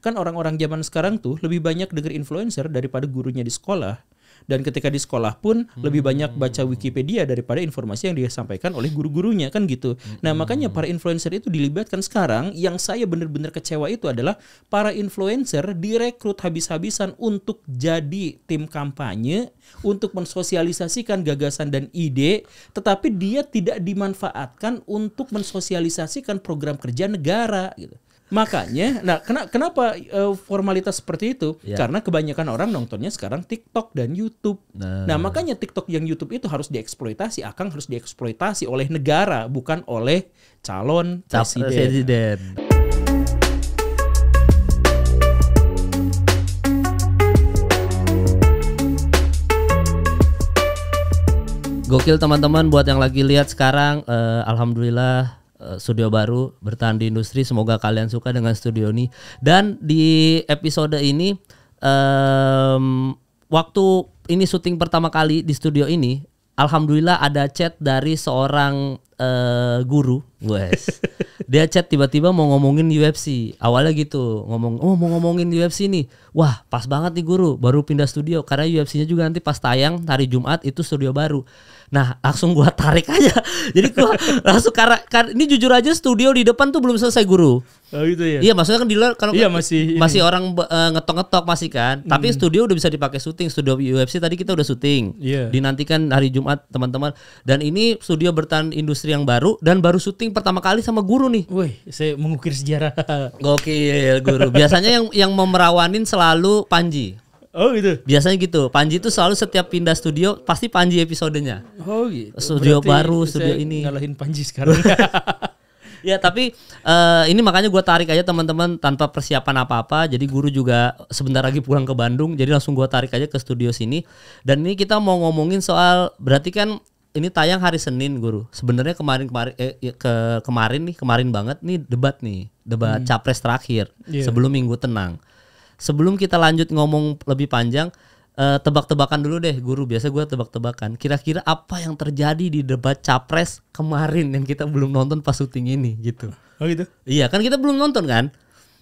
Kan orang-orang zaman sekarang tuh lebih banyak denger influencer daripada gurunya di sekolah. Dan ketika di sekolah pun hmm. lebih banyak baca Wikipedia daripada informasi yang disampaikan oleh guru-gurunya kan gitu. Nah hmm. makanya para influencer itu dilibatkan sekarang. Yang saya benar-benar kecewa itu adalah para influencer direkrut habis-habisan untuk jadi tim kampanye, untuk mensosialisasikan gagasan dan ide, tetapi dia tidak dimanfaatkan untuk mensosialisasikan program kerja negara gitu. Makanya, nah kena, kenapa uh, formalitas seperti itu? Ya. Karena kebanyakan orang nontonnya sekarang TikTok dan YouTube. Nah. nah, makanya TikTok yang YouTube itu harus dieksploitasi, Akang harus dieksploitasi oleh negara, bukan oleh calon presiden. presiden. Gokil teman-teman buat yang lagi lihat sekarang, uh, alhamdulillah Eh, studio baru bertahan di industri. Semoga kalian suka dengan studio ini. Dan di episode ini um, waktu ini syuting pertama kali di studio ini, alhamdulillah ada chat dari seorang uh, guru, guys. Dia chat tiba-tiba mau ngomongin UFC. Awalnya gitu, ngomong oh mau ngomongin UFC nih. Wah, pas banget nih guru, baru pindah studio karena UFC-nya juga nanti pas tayang hari Jumat itu studio baru. Nah, langsung gua tarik aja. Jadi gua langsung karena kar ini jujur aja studio di depan tuh belum selesai guru. Oh gitu ya. Iya, maksudnya kan di luar kalau iya, kan masih masih orang uh, ngetok-ngetok masih kan. Hmm. Tapi studio udah bisa dipakai syuting. Studio UFC tadi kita udah syuting. Yeah. Dinantikan hari Jumat, teman-teman. Dan ini studio bertahan industri yang baru dan baru syuting pertama kali sama guru nih. Woi, saya mengukir sejarah. Gokil, guru. Biasanya yang yang memerawanin selalu Panji. Oh gitu. Biasanya gitu. Panji itu selalu setiap pindah studio pasti Panji episodenya. Oh gitu. Studio Berarti baru, studio ini. Ngalahin Panji sekarang. ya tapi uh, ini makanya gue tarik aja teman-teman tanpa persiapan apa-apa jadi guru juga sebentar lagi pulang ke Bandung jadi langsung gue tarik aja ke studio sini dan ini kita mau ngomongin soal berarti kan ini tayang hari Senin guru sebenarnya kemarin kemarin eh, ya, ke kemarin nih kemarin banget nih debat nih debat hmm. capres terakhir yeah. sebelum minggu tenang sebelum kita lanjut ngomong lebih panjang, uh, tebak-tebakan dulu deh guru biasa gue tebak-tebakan kira-kira apa yang terjadi di debat capres kemarin yang kita belum nonton pas syuting ini gitu oh gitu iya kan kita belum nonton kan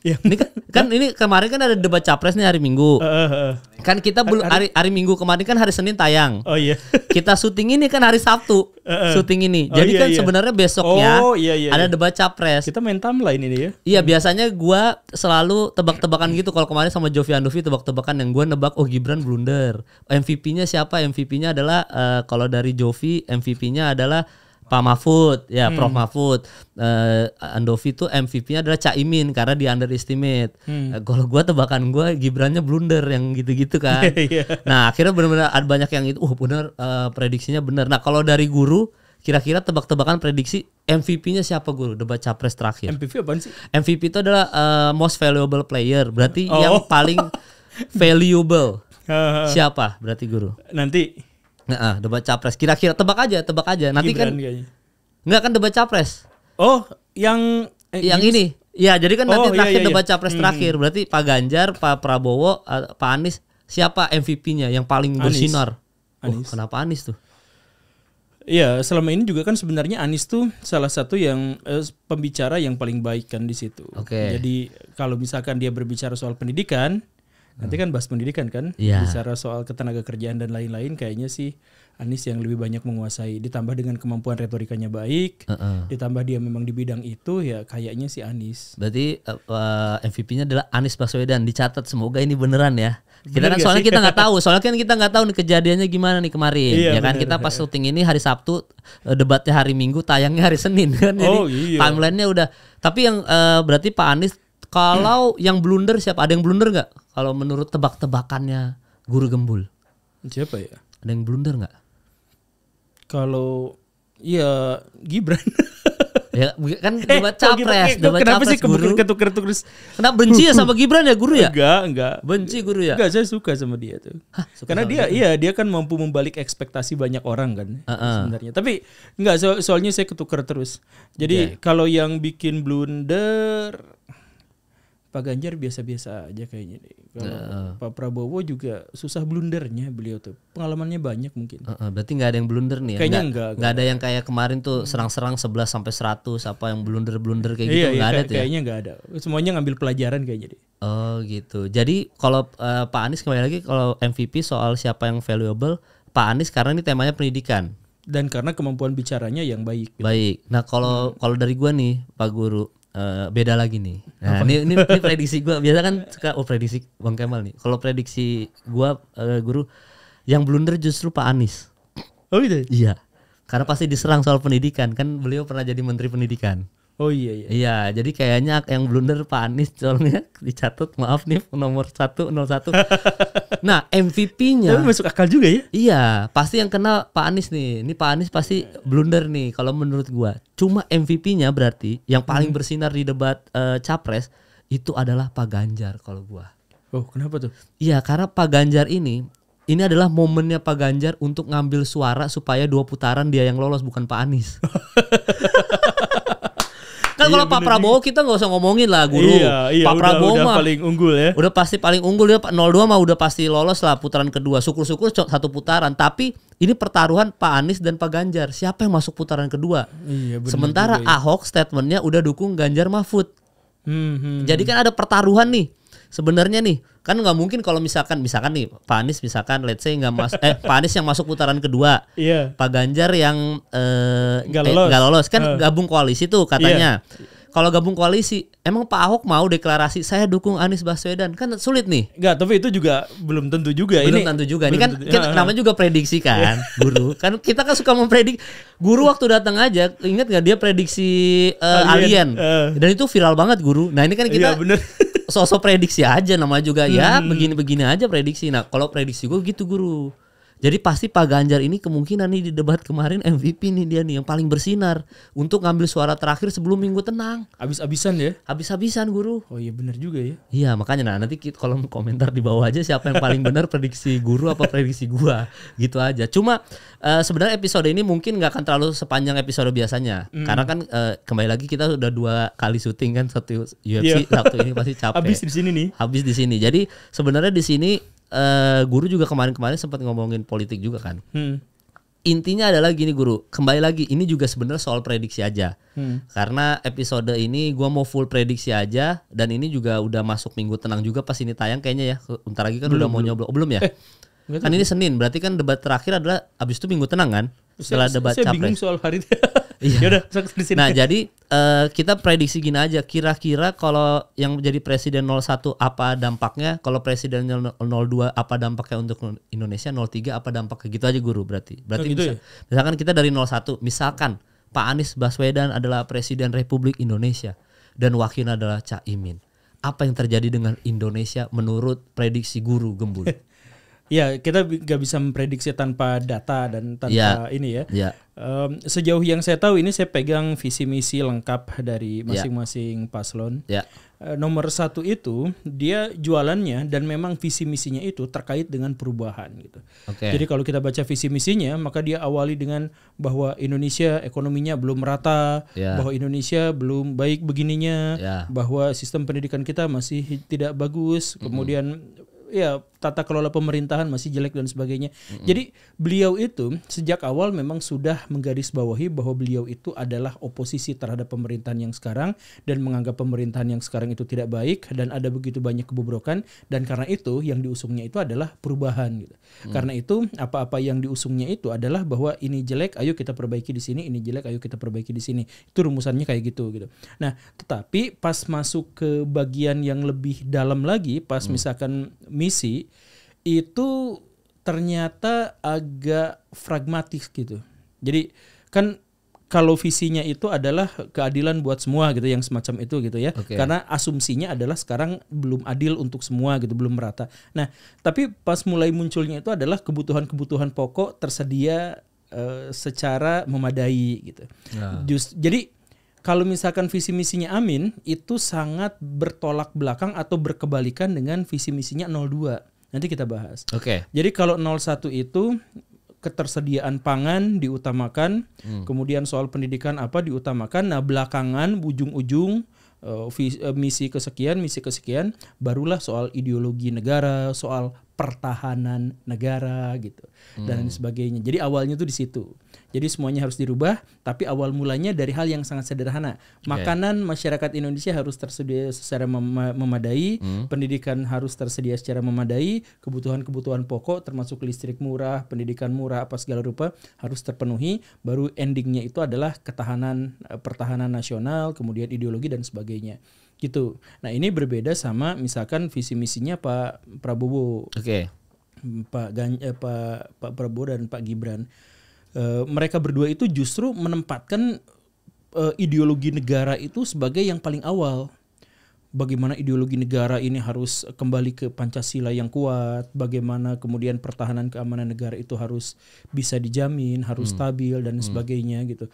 Yeah. Ini kan, kan ini kemarin kan ada debat capres nih hari Minggu. Uh, uh, uh. Kan kita belum hari, hari Minggu kemarin kan hari Senin tayang. Oh iya. Yeah. kita syuting ini kan hari Sabtu. Uh, uh. Syuting ini. Oh, Jadi iya, kan iya. sebenarnya besoknya oh, iya, iya, ada iya. debat capres. Kita main timeline ini ya. Iya, hmm. biasanya gua selalu tebak-tebakan gitu kalau kemarin sama Jovi Andovi tebak-tebakan yang gua nebak oh Gibran blunder. MVP-nya siapa? MVP-nya adalah uh, kalau dari Jovi MVP-nya adalah Pak Mahfud ya hmm. Prof Mahfud uh, Andovi itu MVP-nya adalah Cak Imin karena di underestimate hmm. uh, kalau gue tebakan gue Gibrannya blunder yang gitu-gitu kan yeah, yeah. nah akhirnya benar-benar ada banyak yang itu uh benar uh, eh, prediksinya benar nah kalau dari guru kira-kira tebak-tebakan prediksi MVP-nya siapa guru debat capres terakhir MVP apa sih MVP itu adalah uh, most valuable player berarti oh. yang paling valuable siapa berarti guru nanti Nah, ah, debat capres. Kira-kira tebak aja, tebak aja. Nanti Gibran kan kayaknya. Enggak kan debat capres. Oh, yang eh, yang ini. Ya, jadi kan nanti oh, iya, terakhir iya, iya. debat capres hmm. terakhir. Berarti Pak Ganjar, Pak Prabowo, eh, Pak Anies, siapa MVP-nya yang paling Anies. bersinar? Anis. Oh, kenapa Anies tuh? Iya, selama ini juga kan sebenarnya Anies tuh salah satu yang eh, pembicara yang paling baik kan di situ. Oke. Okay. Jadi kalau misalkan dia berbicara soal pendidikan, Nanti kan bahas pendidikan kan, yeah. bicara soal ketenaga kerjaan dan lain-lain, kayaknya sih Anies yang lebih banyak menguasai. Ditambah dengan kemampuan retorikanya baik, uh -uh. ditambah dia memang di bidang itu, ya kayaknya sih Anies. Berarti uh, eh, MVP-nya adalah Anies Baswedan. Dicatat semoga ini beneran ya. Kita kan soalnya kita nggak tahu, soalnya kan kita nggak tahu nih kejadiannya gimana nih kemarin. Iya, ya kan bener, kita pas eh. syuting ini hari Sabtu, eh, debatnya hari Minggu, tayangnya hari Senin kan. Jadi oh, iya. timelinenya udah. Tapi yang uh, berarti Pak Anies kalau hmm. yang blunder siapa? Ada yang blunder nggak? kalau menurut tebak-tebakannya guru gembul siapa ya ada yang blunder nggak kalau iya Gibran ya kan eh, debat oh, capres eh, debat kenapa capres sih guru ketuker terus kenapa benci ya sama Gibran ya guru ya enggak enggak benci guru ya enggak saya suka sama dia tuh Hah, karena dia, dia iya dia kan mampu membalik ekspektasi banyak orang kan uh -uh. sebenarnya tapi enggak so soalnya saya ketuker terus jadi okay. Iya. kalau yang bikin blunder Pak Ganjar biasa-biasa aja kayaknya deh. Kalau uh, Pak Prabowo juga susah blundernya beliau tuh. Pengalamannya banyak mungkin. Uh, uh, berarti nggak ada yang blunder nih ya? Kayaknya nggak, enggak, enggak. ada yang kayak kemarin tuh serang-serang 11 sampai 100 apa yang blunder-blunder kayak gitu iya, iya ada tuh. Ya? Kayaknya nggak ya? ada. Semuanya ngambil pelajaran kayaknya deh. Oh gitu. Jadi kalau uh, Pak Anies kembali lagi kalau MVP soal siapa yang valuable, Pak Anies karena ini temanya pendidikan dan karena kemampuan bicaranya yang baik. Gitu. Baik. Nah, kalau hmm. kalau dari gua nih, Pak Guru, uh, beda lagi nih. Nah, ini, ini ini prediksi gue biasa kan suka oh prediksi Bang Kemal nih. Kalau prediksi gue uh, guru yang blunder justru Pak Anies. Oh gitu. Ya? Iya. Karena pasti diserang soal pendidikan kan beliau pernah jadi menteri pendidikan. Oh iya iya. Iya, jadi kayaknya yang blunder Pak Anies soalnya dicatat maaf nih nomor 101. nah, MVP-nya Tapi masuk akal juga ya? Iya, pasti yang kenal Pak Anies nih. Ini Pak Anies pasti blunder nih kalau menurut gua. Cuma MVP-nya berarti yang paling hmm. bersinar di debat uh, capres itu adalah Pak Ganjar kalau gua. Oh, kenapa tuh? Iya, karena Pak Ganjar ini ini adalah momennya Pak Ganjar untuk ngambil suara supaya dua putaran dia yang lolos bukan Pak Anies. kan iya, kalau Pak Prabowo kita nggak usah ngomongin lah guru. Iya, iya, Pak Prabowo udah mah paling unggul ya. Udah pasti paling unggul dia 02 mah udah pasti lolos lah putaran kedua. Syukur-syukur satu putaran. Tapi ini pertaruhan Pak Anies dan Pak Ganjar. Siapa yang masuk putaran kedua? Iya, bener Sementara juga, iya. Ahok statementnya udah dukung Ganjar Mahfud. Hmm, hmm, Jadi hmm. kan ada pertaruhan nih sebenarnya nih kan nggak mungkin kalau misalkan misalkan nih Pak Anies misalkan let's say nggak mas eh Pak Anies yang masuk putaran kedua, yeah. Pak Ganjar yang eh, lolos. Eh, lolos kan uh. gabung koalisi tuh katanya. Yeah kalau gabung koalisi, emang Pak Ahok mau deklarasi saya dukung Anies Baswedan kan sulit nih. Enggak, tapi itu juga belum tentu juga. Belum ini, tentu juga. Ini kan tentu, kita, uh, namanya juga prediksi kan, iya. guru. Kan kita kan suka mempredik. Guru waktu datang aja, ingat nggak dia prediksi uh, alien, alien. Uh. dan itu viral banget guru. Nah ini kan kita. Iya bener. sosok prediksi aja nama juga ya, hmm. ya begini-begini aja prediksi. Nah, kalau prediksi gue gitu guru. Jadi pasti Pak Ganjar ini kemungkinan nih di debat kemarin MVP nih dia nih yang paling bersinar untuk ngambil suara terakhir sebelum minggu tenang. Habis-habisan ya? Habis-habisan guru. Oh iya benar juga ya. Iya makanya nah nanti kita kolom komentar di bawah aja siapa yang paling benar prediksi guru apa prediksi gua gitu aja. Cuma uh, sebenarnya episode ini mungkin nggak akan terlalu sepanjang episode biasanya hmm. karena kan uh, kembali lagi kita sudah dua kali syuting kan satu UFC yeah. satu ini pasti capek. Habis di sini nih. Habis di sini. Jadi sebenarnya di sini Eh, guru juga kemarin-kemarin sempat ngomongin politik juga kan. Hmm. Intinya adalah gini guru, kembali lagi ini juga sebenarnya soal prediksi aja. Hmm. Karena episode ini gua mau full prediksi aja dan ini juga udah masuk minggu tenang juga pas ini tayang kayaknya ya. Bentar lagi kan belum, udah mau nyoblok oh, belum ya? Eh, kan ini Senin, berarti kan debat terakhir adalah abis itu minggu tenang kan? Setelah saya, debat saya capres. bingung soal hari Iya. Yaudah, di sini. Nah, jadi uh, kita prediksi gini aja, kira-kira kalau yang jadi presiden 01 apa dampaknya, kalau presiden 02 apa dampaknya untuk Indonesia, 03 apa dampaknya gitu aja guru berarti. Berarti oh, gitu misal, ya? misalkan kita dari 01, misalkan Pak Anies Baswedan adalah presiden Republik Indonesia dan wakilnya adalah Cak Imin. Apa yang terjadi dengan Indonesia menurut prediksi guru Gembul? Ya kita nggak bisa memprediksi tanpa data dan tanpa ya. ini ya. ya. Um, sejauh yang saya tahu ini saya pegang visi misi lengkap dari iya. masing-masing paslon. Ya. Uh, nomor satu itu dia jualannya dan memang visi misinya itu terkait dengan perubahan gitu. Okay. Jadi kalau kita baca visi misinya maka dia awali dengan bahwa Indonesia ekonominya belum merata, ya. bahwa Indonesia belum baik begininya, ya. bahwa sistem pendidikan kita masih tidak bagus, mm -hmm. kemudian ya tata kelola pemerintahan masih jelek dan sebagainya. Mm-hmm. Jadi beliau itu sejak awal memang sudah menggarisbawahi bahwa beliau itu adalah oposisi terhadap pemerintahan yang sekarang dan menganggap pemerintahan yang sekarang itu tidak baik dan ada begitu banyak kebobrokan dan karena itu yang diusungnya itu adalah perubahan gitu. Mm. Karena itu apa-apa yang diusungnya itu adalah bahwa ini jelek ayo kita perbaiki di sini, ini jelek ayo kita perbaiki di sini. Itu rumusannya kayak gitu gitu. Nah, tetapi pas masuk ke bagian yang lebih dalam lagi pas mm. misalkan misi itu ternyata agak pragmatis gitu. Jadi kan kalau visinya itu adalah keadilan buat semua gitu yang semacam itu gitu ya. Okay. Karena asumsinya adalah sekarang belum adil untuk semua gitu, belum merata. Nah, tapi pas mulai munculnya itu adalah kebutuhan-kebutuhan pokok tersedia uh, secara memadai gitu. Nah. Just jadi kalau misalkan visi misinya Amin itu sangat bertolak belakang atau berkebalikan dengan visi misinya 02. Nanti kita bahas. Oke. Okay. Jadi kalau 01 itu ketersediaan pangan diutamakan, hmm. kemudian soal pendidikan apa diutamakan. Nah, belakangan ujung-ujung uh, eh, visi, uh, eh, misi kesekian, misi kesekian barulah soal ideologi negara, soal pertahanan negara gitu hmm. dan sebagainya. Jadi awalnya tuh di situ. Jadi semuanya harus dirubah, tapi awal mulanya dari hal yang sangat sederhana. Makanan yeah. masyarakat Indonesia harus tersedia secara mem memadai, hmm. pendidikan harus tersedia secara memadai, kebutuhan-kebutuhan pokok termasuk listrik murah, pendidikan murah apa segala rupa harus terpenuhi. Baru endingnya itu adalah ketahanan eh, pertahanan nasional, kemudian ideologi dan sebagainya gitu. Nah ini berbeda sama misalkan visi misinya Pak Prabowo, okay. Pak Gan, eh, Pak Pak Prabowo dan Pak Gibran. Uh, mereka berdua itu justru menempatkan uh, ideologi negara itu sebagai yang paling awal. Bagaimana ideologi negara ini harus kembali ke Pancasila yang kuat, bagaimana kemudian pertahanan keamanan negara itu harus bisa dijamin, harus hmm. stabil dan hmm. sebagainya gitu.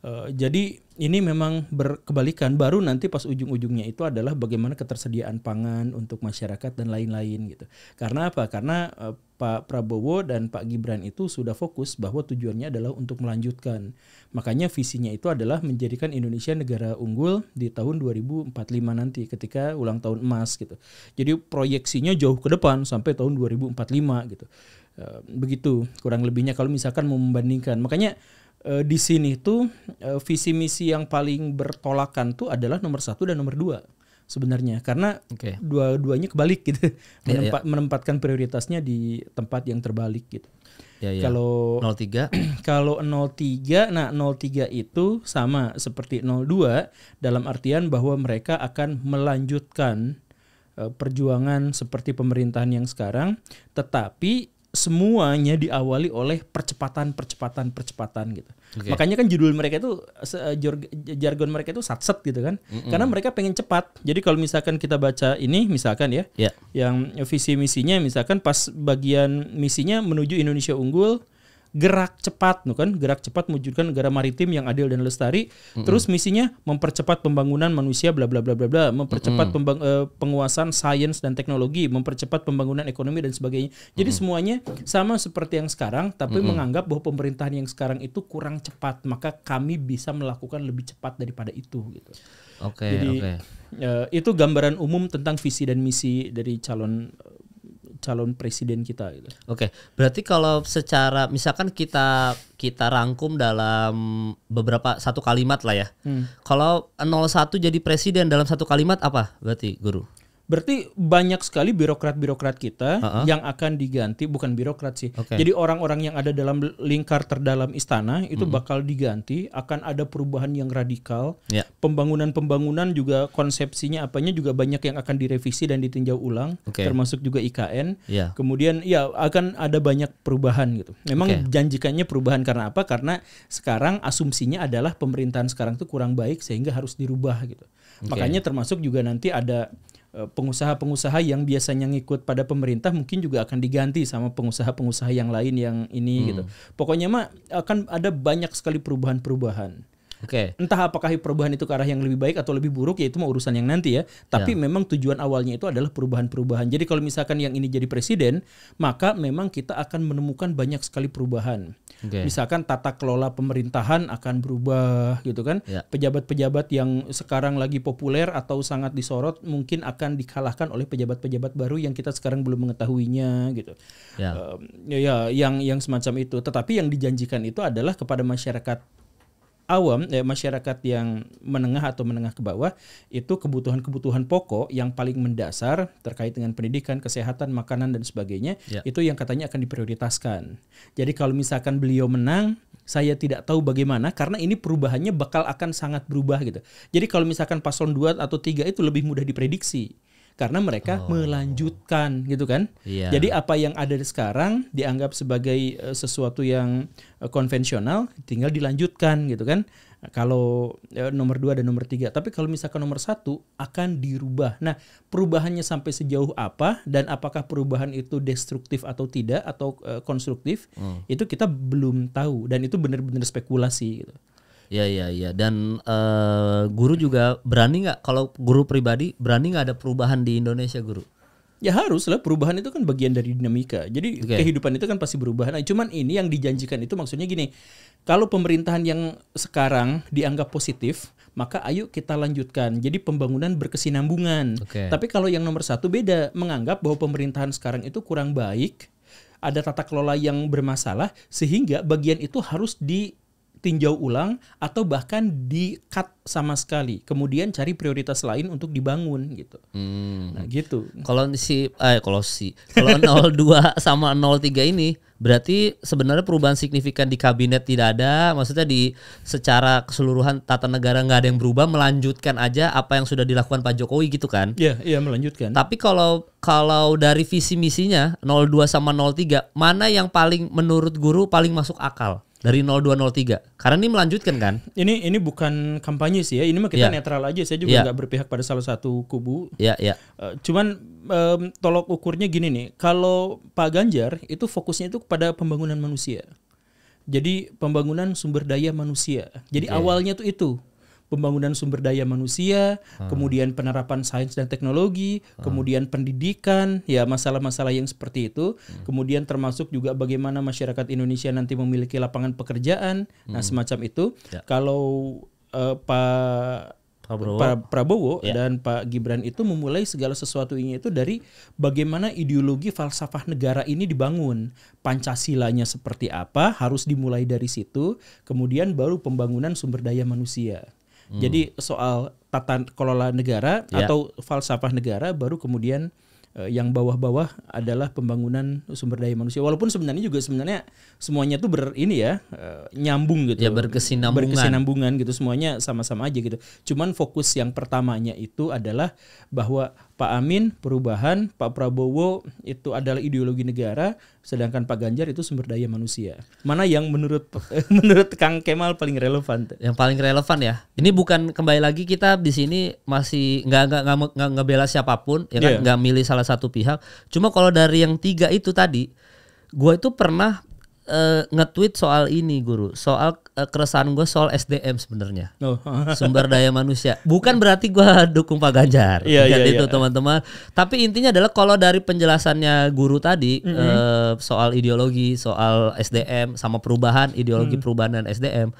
Eh, jadi ini memang berkebalikan baru nanti pas ujung-ujungnya itu adalah bagaimana ketersediaan pangan untuk masyarakat dan lain-lain gitu. Karena apa? Karena uh, Pak Prabowo dan Pak Gibran itu sudah fokus bahwa tujuannya adalah untuk melanjutkan. Makanya visinya itu adalah menjadikan Indonesia negara unggul di tahun 2045 nanti ketika ulang tahun emas gitu. Jadi proyeksinya jauh ke depan sampai tahun 2045 gitu. Uh, begitu kurang lebihnya kalau misalkan mau membandingkan. Makanya uh, di sini tuh uh, visi misi yang paling bertolakan tuh adalah nomor satu dan nomor dua sebenarnya karena okay. dua-duanya kebalik gitu yeah, iya, iya. yeah. menempatkan prioritasnya di tempat yang terbalik gitu. Yeah, yeah. Kalau 03 kalau 03 nah 03 itu sama seperti 02 dalam artian bahwa mereka akan melanjutkan uh, perjuangan seperti pemerintahan yang sekarang tetapi semuanya diawali oleh percepatan percepatan percepatan gitu. Okay. Makanya kan judul mereka itu eh, jargon mereka itu satset gitu kan. Mm -mm. Karena mereka pengen cepat. Jadi kalau misalkan kita baca ini misalkan ya yeah. yang visi misinya misalkan pas bagian misinya menuju Indonesia unggul gerak cepat no kan gerak cepat mewujudkan negara maritim yang adil dan lestari mm -hmm. terus misinya mempercepat pembangunan manusia bla bla bla bla bla mempercepat mm -hmm. uh, penguasaan sains dan teknologi mempercepat pembangunan ekonomi dan sebagainya jadi mm -hmm. semuanya sama seperti yang sekarang tapi mm -hmm. menganggap bahwa pemerintahan yang sekarang itu kurang cepat maka kami bisa melakukan lebih cepat daripada itu gitu oke okay, Jadi okay. uh, eh, itu gambaran umum tentang visi dan misi dari calon eh, calon presiden kita gitu. Oke, okay. berarti kalau secara misalkan kita kita rangkum dalam beberapa satu kalimat lah ya. Hmm. Kalau 01 jadi presiden dalam satu kalimat apa? Berarti guru. Berarti banyak sekali birokrat-birokrat kita uh -huh. yang akan diganti, bukan birokrat sih. Okay. Jadi orang-orang yang ada dalam lingkar terdalam istana itu mm -hmm. bakal diganti, akan ada perubahan yang radikal. Yeah. Pembangunan-pembangunan juga konsepsinya apanya juga banyak yang akan direvisi dan ditinjau ulang, okay. termasuk juga IKN. Yeah. Kemudian ya akan ada banyak perubahan gitu. Memang okay. janjikannya perubahan karena apa? Karena sekarang asumsinya adalah pemerintahan sekarang itu kurang baik sehingga harus dirubah gitu. Okay. Makanya termasuk juga nanti ada Eh, pengusaha-pengusaha yang biasanya ngikut pada pemerintah mungkin juga akan diganti sama pengusaha-pengusaha yang lain yang ini hmm. gitu. Pokoknya mah akan ada banyak sekali perubahan-perubahan. Oke. Okay. Entah apakah perubahan itu ke arah yang lebih baik atau lebih buruk ya itu mau urusan yang nanti ya. Tapi yeah. memang tujuan awalnya itu adalah perubahan-perubahan. Jadi kalau misalkan yang ini jadi presiden, maka memang kita akan menemukan banyak sekali perubahan. Okay. Misalkan tata kelola pemerintahan akan berubah gitu kan. pejabat ya. Pejabat-pejabat yang sekarang lagi populer atau sangat disorot mungkin akan dikalahkan oleh pejabat-pejabat baru yang kita sekarang belum mengetahuinya gitu. Yeah. Ya. Um, ya, ya yang yang semacam itu. Tetapi yang dijanjikan itu adalah kepada masyarakat awam eh, masyarakat yang menengah atau menengah ke bawah itu kebutuhan-kebutuhan pokok yang paling mendasar terkait dengan pendidikan, kesehatan, makanan dan sebagainya ya. itu yang katanya akan diprioritaskan. Jadi kalau misalkan beliau menang, saya tidak tahu bagaimana karena ini perubahannya bakal akan sangat berubah gitu. Jadi kalau misalkan paslon 2 atau 3 itu lebih mudah diprediksi karena mereka oh. melanjutkan gitu kan. Yeah. Jadi apa yang ada sekarang dianggap sebagai eh, sesuatu yang eh, konvensional tinggal dilanjutkan gitu kan. Kalau uh, nomor dua dan nomor tiga, tapi kalau misalkan nomor satu akan dirubah. Nah, perubahannya sampai sejauh apa dan apakah perubahan itu destruktif atau tidak atau uh, konstruktif hmm. itu kita belum tahu dan itu benar-benar spekulasi. Gitu. Iya iya iya dan uh, guru juga berani nggak kalau guru pribadi berani nggak ada perubahan di Indonesia guru? Ya harus lah perubahan itu kan bagian dari dinamika. Jadi okay. kehidupan itu kan pasti berubah. Nah, cuman ini yang dijanjikan itu maksudnya gini. Kalau pemerintahan yang sekarang dianggap positif, maka ayo kita lanjutkan. Jadi pembangunan berkesinambungan. Okay. Tapi kalau yang nomor satu beda menganggap bahwa pemerintahan sekarang itu kurang baik, ada tata kelola yang bermasalah sehingga bagian itu harus di tinjau ulang atau bahkan di cut sama sekali. Kemudian cari prioritas lain untuk dibangun gitu. Hmm. Nah, gitu. Kalau si eh kalau si kalau 02 sama 03 ini berarti sebenarnya perubahan signifikan di kabinet tidak ada, maksudnya di secara keseluruhan tata negara nggak ada yang berubah, melanjutkan aja apa yang sudah dilakukan Pak Jokowi gitu kan? Iya, yeah, iya melanjutkan. Tapi kalau kalau dari visi misinya 02 sama 03 mana yang paling menurut guru paling masuk akal? dari 0203 karena ini melanjutkan kan ini ini bukan kampanye sih ya ini mah kita yeah. netral aja saya juga ya. nggak yeah. berpihak pada salah satu kubu ya yeah, ya yeah. uh, cuman um, tolok ukurnya gini nih kalau Pak Ganjar itu fokusnya itu kepada pembangunan manusia jadi pembangunan sumber daya manusia jadi okay. awalnya tuh itu pembangunan sumber daya manusia, hmm. kemudian penerapan sains dan teknologi, hmm. kemudian pendidikan, ya masalah-masalah yang seperti itu, hmm. kemudian termasuk juga bagaimana masyarakat Indonesia nanti memiliki lapangan pekerjaan, nah, hmm. nah semacam itu. Ya. Kalau uh, Pak Prabowo, pa, Prabowo ya. dan Pak Gibran itu memulai segala sesuatu ini itu dari bagaimana ideologi falsafah negara ini dibangun. Pancasilanya seperti apa harus dimulai dari situ, kemudian baru pembangunan sumber daya manusia. Hmm. Jadi soal tata kelola negara yeah. atau falsafah negara baru kemudian eh, yang bawah-bawah adalah pembangunan sumber daya manusia. Walaupun sebenarnya juga sebenarnya semuanya tuh ber ini ya eh, nyambung gitu. Ya berkesinambungan. Berkesinambungan gitu semuanya sama-sama aja gitu. Cuman fokus yang pertamanya itu adalah bahwa Pak Amin perubahan, Pak Prabowo itu adalah ideologi negara, sedangkan Pak Ganjar itu sumber daya manusia. Mana yang menurut menurut Kang Kemal paling relevan? Yang paling relevan ya. Ini bukan kembali lagi kita di sini masih nggak nggak nggak ngebela siapapun, ya kan iya. nggak yeah. milih salah satu pihak. Cuma kalau dari yang tiga itu tadi, gue itu pernah uh, nge-tweet soal ini guru, soal uh, keresahan gue soal SDM sebenarnya, oh. sumber daya manusia. Bukan berarti gue dukung Pak Ganjar, yeah, kan yeah, itu teman iya. teman-teman. Tapi intinya adalah kalau dari penjelasannya guru tadi mm -hmm. uh, soal ideologi, soal SDM, sama perubahan ideologi mm. perubahan dan SDM.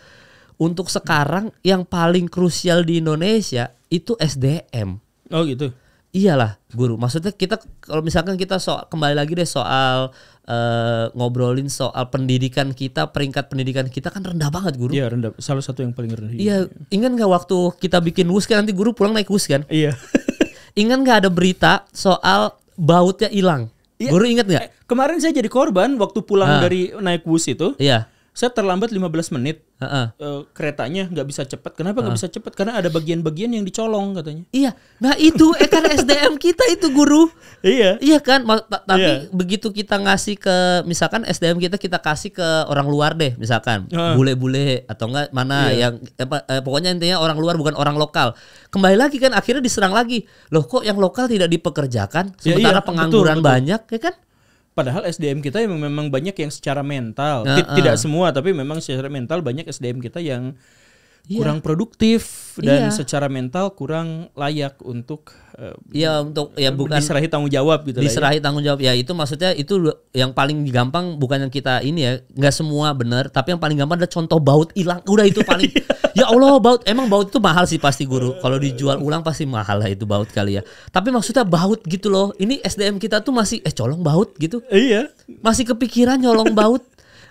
Untuk sekarang yang paling krusial di Indonesia itu SDM. Oh gitu iyalah guru maksudnya kita kalau misalkan kita soal kembali lagi deh soal uh, ngobrolin soal pendidikan kita peringkat pendidikan kita kan rendah banget guru iya rendah salah satu yang paling rendah iya ingat nggak waktu kita bikin wus kan nanti guru pulang naik wus kan iya ingat nggak ada berita soal bautnya hilang iya. guru ingat nggak eh, kemarin saya jadi korban waktu pulang nah. dari naik wus itu iya saya terlambat 15 menit uh -uh. Uh, keretanya nggak bisa cepat kenapa nggak uh. bisa cepat karena ada bagian-bagian yang dicolong katanya iya nah itu eh karena SDM kita itu guru iya iya kan Ma tapi iya. begitu kita ngasih ke misalkan SDM kita kita kasih ke orang luar deh misalkan bule-bule uh. atau enggak mana iya. yang eh, pokoknya intinya orang luar bukan orang lokal kembali lagi kan akhirnya diserang lagi loh kok yang lokal tidak dipekerjakan ya, sementara iya, iya, pengangguran betul, betul. banyak ya kan Padahal SDM kita memang banyak yang secara mental, -uh. tidak ah. semua tapi memang secara mental banyak SDM kita yang yeah. kurang produktif dan yeah. secara mental kurang layak untuk uh, ya untuk ya eh, bukan diserahi tanggung jawab gitu ya. diserahi ya. tanggung jawab ya itu maksudnya itu yang paling gampang bukan yang kita ini ya nggak semua benar tapi yang paling gampang adalah contoh baut hilang udah itu paling iya. ya Allah baut emang baut itu mahal sih pasti guru kalau dijual ulang pasti mahal lah itu baut kali ya tapi maksudnya baut gitu loh ini SDM kita tuh masih eh colong baut gitu iya masih kepikiran nyolong baut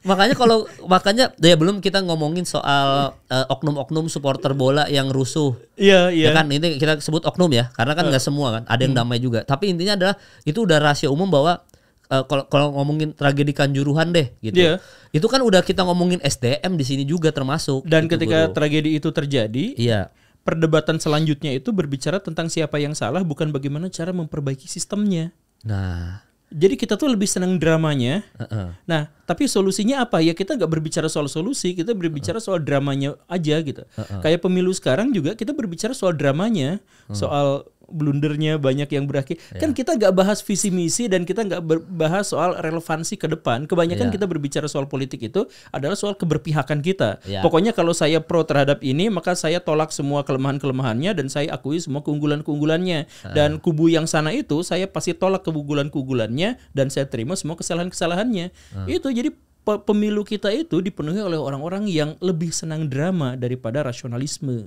makanya kalau makanya ya belum kita ngomongin soal oknum eh, oknum-oknum supporter bola yang rusuh. Iya, yeah, iya. Yeah. Ya kan ini kita sebut oknum ya, karena kan eh. nggak uh. semua kan, ada yang hmm. damai juga. Tapi intinya adalah itu udah rahasia umum bahwa eh, kalau uh, kalau ngomongin tragedi kanjuruhan deh gitu. Yeah. Itu kan udah kita ngomongin SDM di sini juga termasuk. Dan gitu, ketika guru. tragedi itu terjadi, iya. Yeah. Perdebatan selanjutnya itu berbicara tentang siapa yang salah bukan bagaimana cara memperbaiki sistemnya. Nah, jadi kita tuh lebih senang dramanya. Uh-uh. Nah, tapi solusinya apa? Ya kita nggak berbicara soal solusi, kita berbicara uh-uh. soal dramanya aja gitu. Uh-uh. Kayak pemilu sekarang juga kita berbicara soal dramanya, uh-uh. soal blundernya banyak yang berakhir. Yeah. Kan kita nggak bahas visi misi dan kita nggak bahas soal relevansi ke depan. Kebanyakan yeah. kita berbicara soal politik itu adalah soal keberpihakan kita. Yeah. Pokoknya kalau saya pro terhadap ini, maka saya tolak semua kelemahan-kelemahannya dan saya akui semua keunggulan-keunggulannya. Uh. Dan kubu yang sana itu saya pasti tolak keunggulan-keunggulannya dan saya terima semua kesalahan-kesalahannya. Uh. Itu jadi pemilu kita itu dipenuhi oleh orang-orang yang lebih senang drama daripada rasionalisme.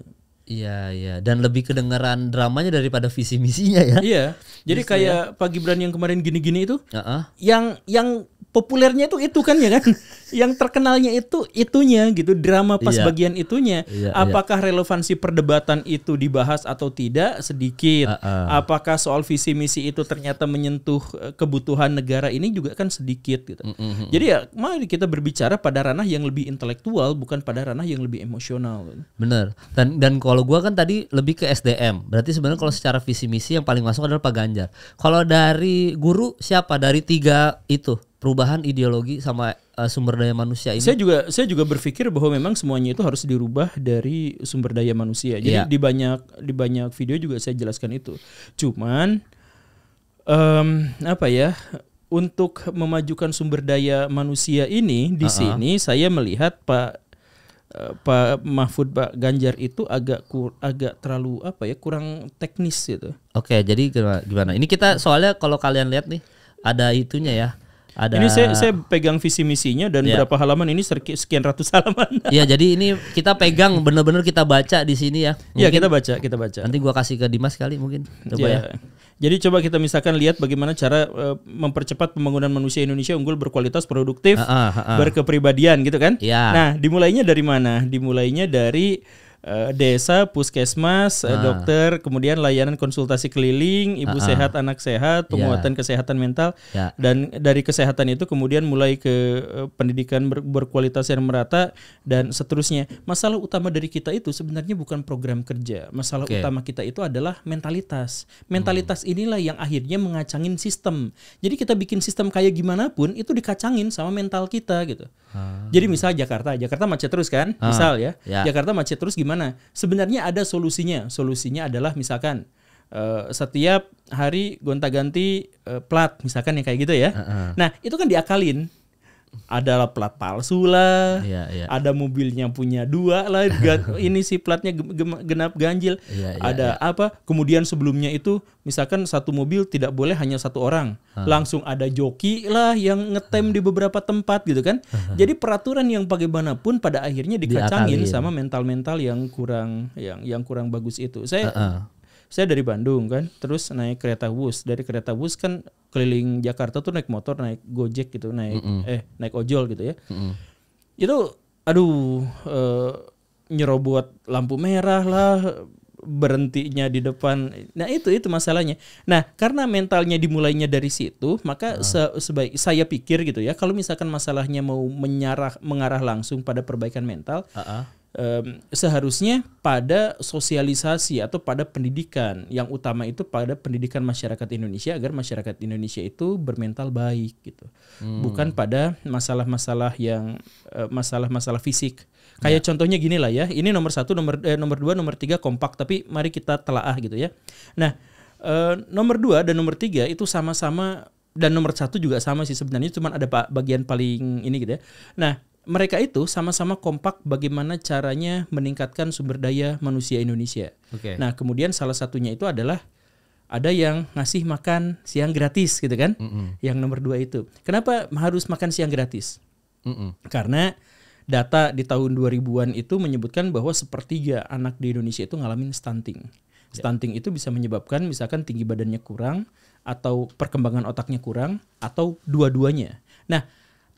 Iya iya dan lebih kedengeran dramanya daripada visi misinya ya. Iya. Jadi gitu ya. kayak ya. Pak Gibran yang kemarin gini-gini itu, uh-uh. yang yang populernya itu itu kan ya kan yang terkenalnya itu itunya gitu drama pas iya. bagian itunya iya, iya. apakah iya. relevansi perdebatan itu dibahas atau tidak sedikit uh, uh. apakah soal visi misi itu ternyata menyentuh eh, kebutuhan negara ini juga kan sedikit gitu mm -hmm. jadi ya mari kita berbicara pada ranah yang lebih intelektual bukan pada ranah yang lebih emosional bener dan dan kalau gua kan tadi lebih ke SDM berarti sebenarnya kalau secara visi misi yang paling masuk adalah Pak Ganjar kalau dari guru siapa dari tiga itu perubahan ideologi sama uh, sumber daya manusia ini. Saya juga saya juga berpikir bahwa memang semuanya itu harus dirubah dari sumber daya manusia. Jadi yeah. di banyak di banyak video juga saya jelaskan itu. Cuman um, apa ya? Untuk memajukan sumber daya manusia ini di uh -uh. sini saya melihat Pak eh, Pak Mahfud Pak Ganjar itu agak kur, agak terlalu apa ya kurang teknis gitu. Oke, jadi gimana? Ini kita soalnya kalau kalian lihat nih ada itunya ya. Ada... Ini saya, saya pegang visi misinya dan ya. berapa halaman ini sekian ratus halaman. Iya, jadi ini kita pegang benar-benar kita baca di sini ya. Iya, kita baca, kita baca. Nanti gua kasih ke Dimas kali mungkin. Coba ya. ya. Jadi coba kita misalkan lihat bagaimana cara uh, mempercepat pembangunan manusia Indonesia unggul berkualitas produktif uh, uh, berkepribadian gitu kan. Yeah. Nah, dimulainya dari mana? Dimulainya dari Eh, desa, puskesmas, nah. dokter, kemudian layanan konsultasi keliling, ibu uh -uh. sehat, anak sehat, ya. penguatan yeah. kesehatan mental, yeah. dan dari kesehatan itu kemudian mulai ke eh, pendidikan ber berkualitas yang merata dan seterusnya. Masalah utama dari kita itu sebenarnya bukan program kerja, masalah okay. utama kita itu adalah mentalitas. Hmm. Mentalitas hmm. inilah yang akhirnya mengacangin sistem. Jadi kita bikin sistem kayak gimana pun itu dikacangin sama mental kita gitu. Hmm. Jadi misal Jakarta, Jakarta macet terus kan, hmm. misal ya, yeah. Jakarta macet terus gimana? gimana? Sebenarnya ada solusinya. Solusinya adalah misalkan Uh, setiap hari gonta-ganti uh, plat misalkan yang kayak gitu ya. Uh -uh. Nah, itu kan diakalin adalah plat palsu lah, iya, iya. ada mobilnya punya dua lah, ini si platnya genap ganjil, iya, ada apa? Kemudian sebelumnya itu misalkan satu mobil tidak boleh hanya satu orang, hmm. langsung ada joki lah yang ngetem hmm. di beberapa tempat gitu kan. Jadi peraturan yang bagaimanapun pada akhirnya dikacangin Diakalin. sama mental-mental yang kurang yang yang kurang bagus itu. Saya uh -uh saya dari Bandung kan terus naik kereta bus dari kereta bus kan keliling Jakarta tuh naik motor naik gojek gitu naik mm -mm. eh naik ojol gitu ya mm -mm. itu aduh e, eh, nyerobot lampu merah lah berhentinya di depan nah itu itu masalahnya nah karena mentalnya dimulainya dari situ maka nah. se sebaik saya pikir gitu ya kalau misalkan masalahnya mau menyarah mengarah langsung pada perbaikan mental uh -uh um, seharusnya pada sosialisasi atau pada pendidikan yang utama itu pada pendidikan masyarakat Indonesia agar masyarakat Indonesia itu bermental baik gitu hmm. bukan pada masalah-masalah yang eh, masalah-masalah uh, fisik kayak ya. contohnya gini lah ya ini nomor satu nomor eh, nomor dua nomor tiga kompak tapi mari kita telaah gitu ya nah uh, nomor dua dan nomor tiga itu sama-sama dan nomor satu juga sama sih sebenarnya cuma ada pak bagian paling ini gitu ya nah mereka itu sama-sama kompak bagaimana caranya meningkatkan sumber daya manusia Indonesia. Okay. Nah, kemudian salah satunya itu adalah ada yang ngasih makan siang gratis gitu kan? Mm -mm. Yang nomor dua itu. Kenapa harus makan siang gratis? Mm -mm. Karena data di tahun 2000-an itu menyebutkan bahwa sepertiga anak di Indonesia itu ngalamin stunting. Ya. Stunting itu bisa menyebabkan misalkan tinggi badannya kurang atau perkembangan otaknya kurang atau dua-duanya. Nah,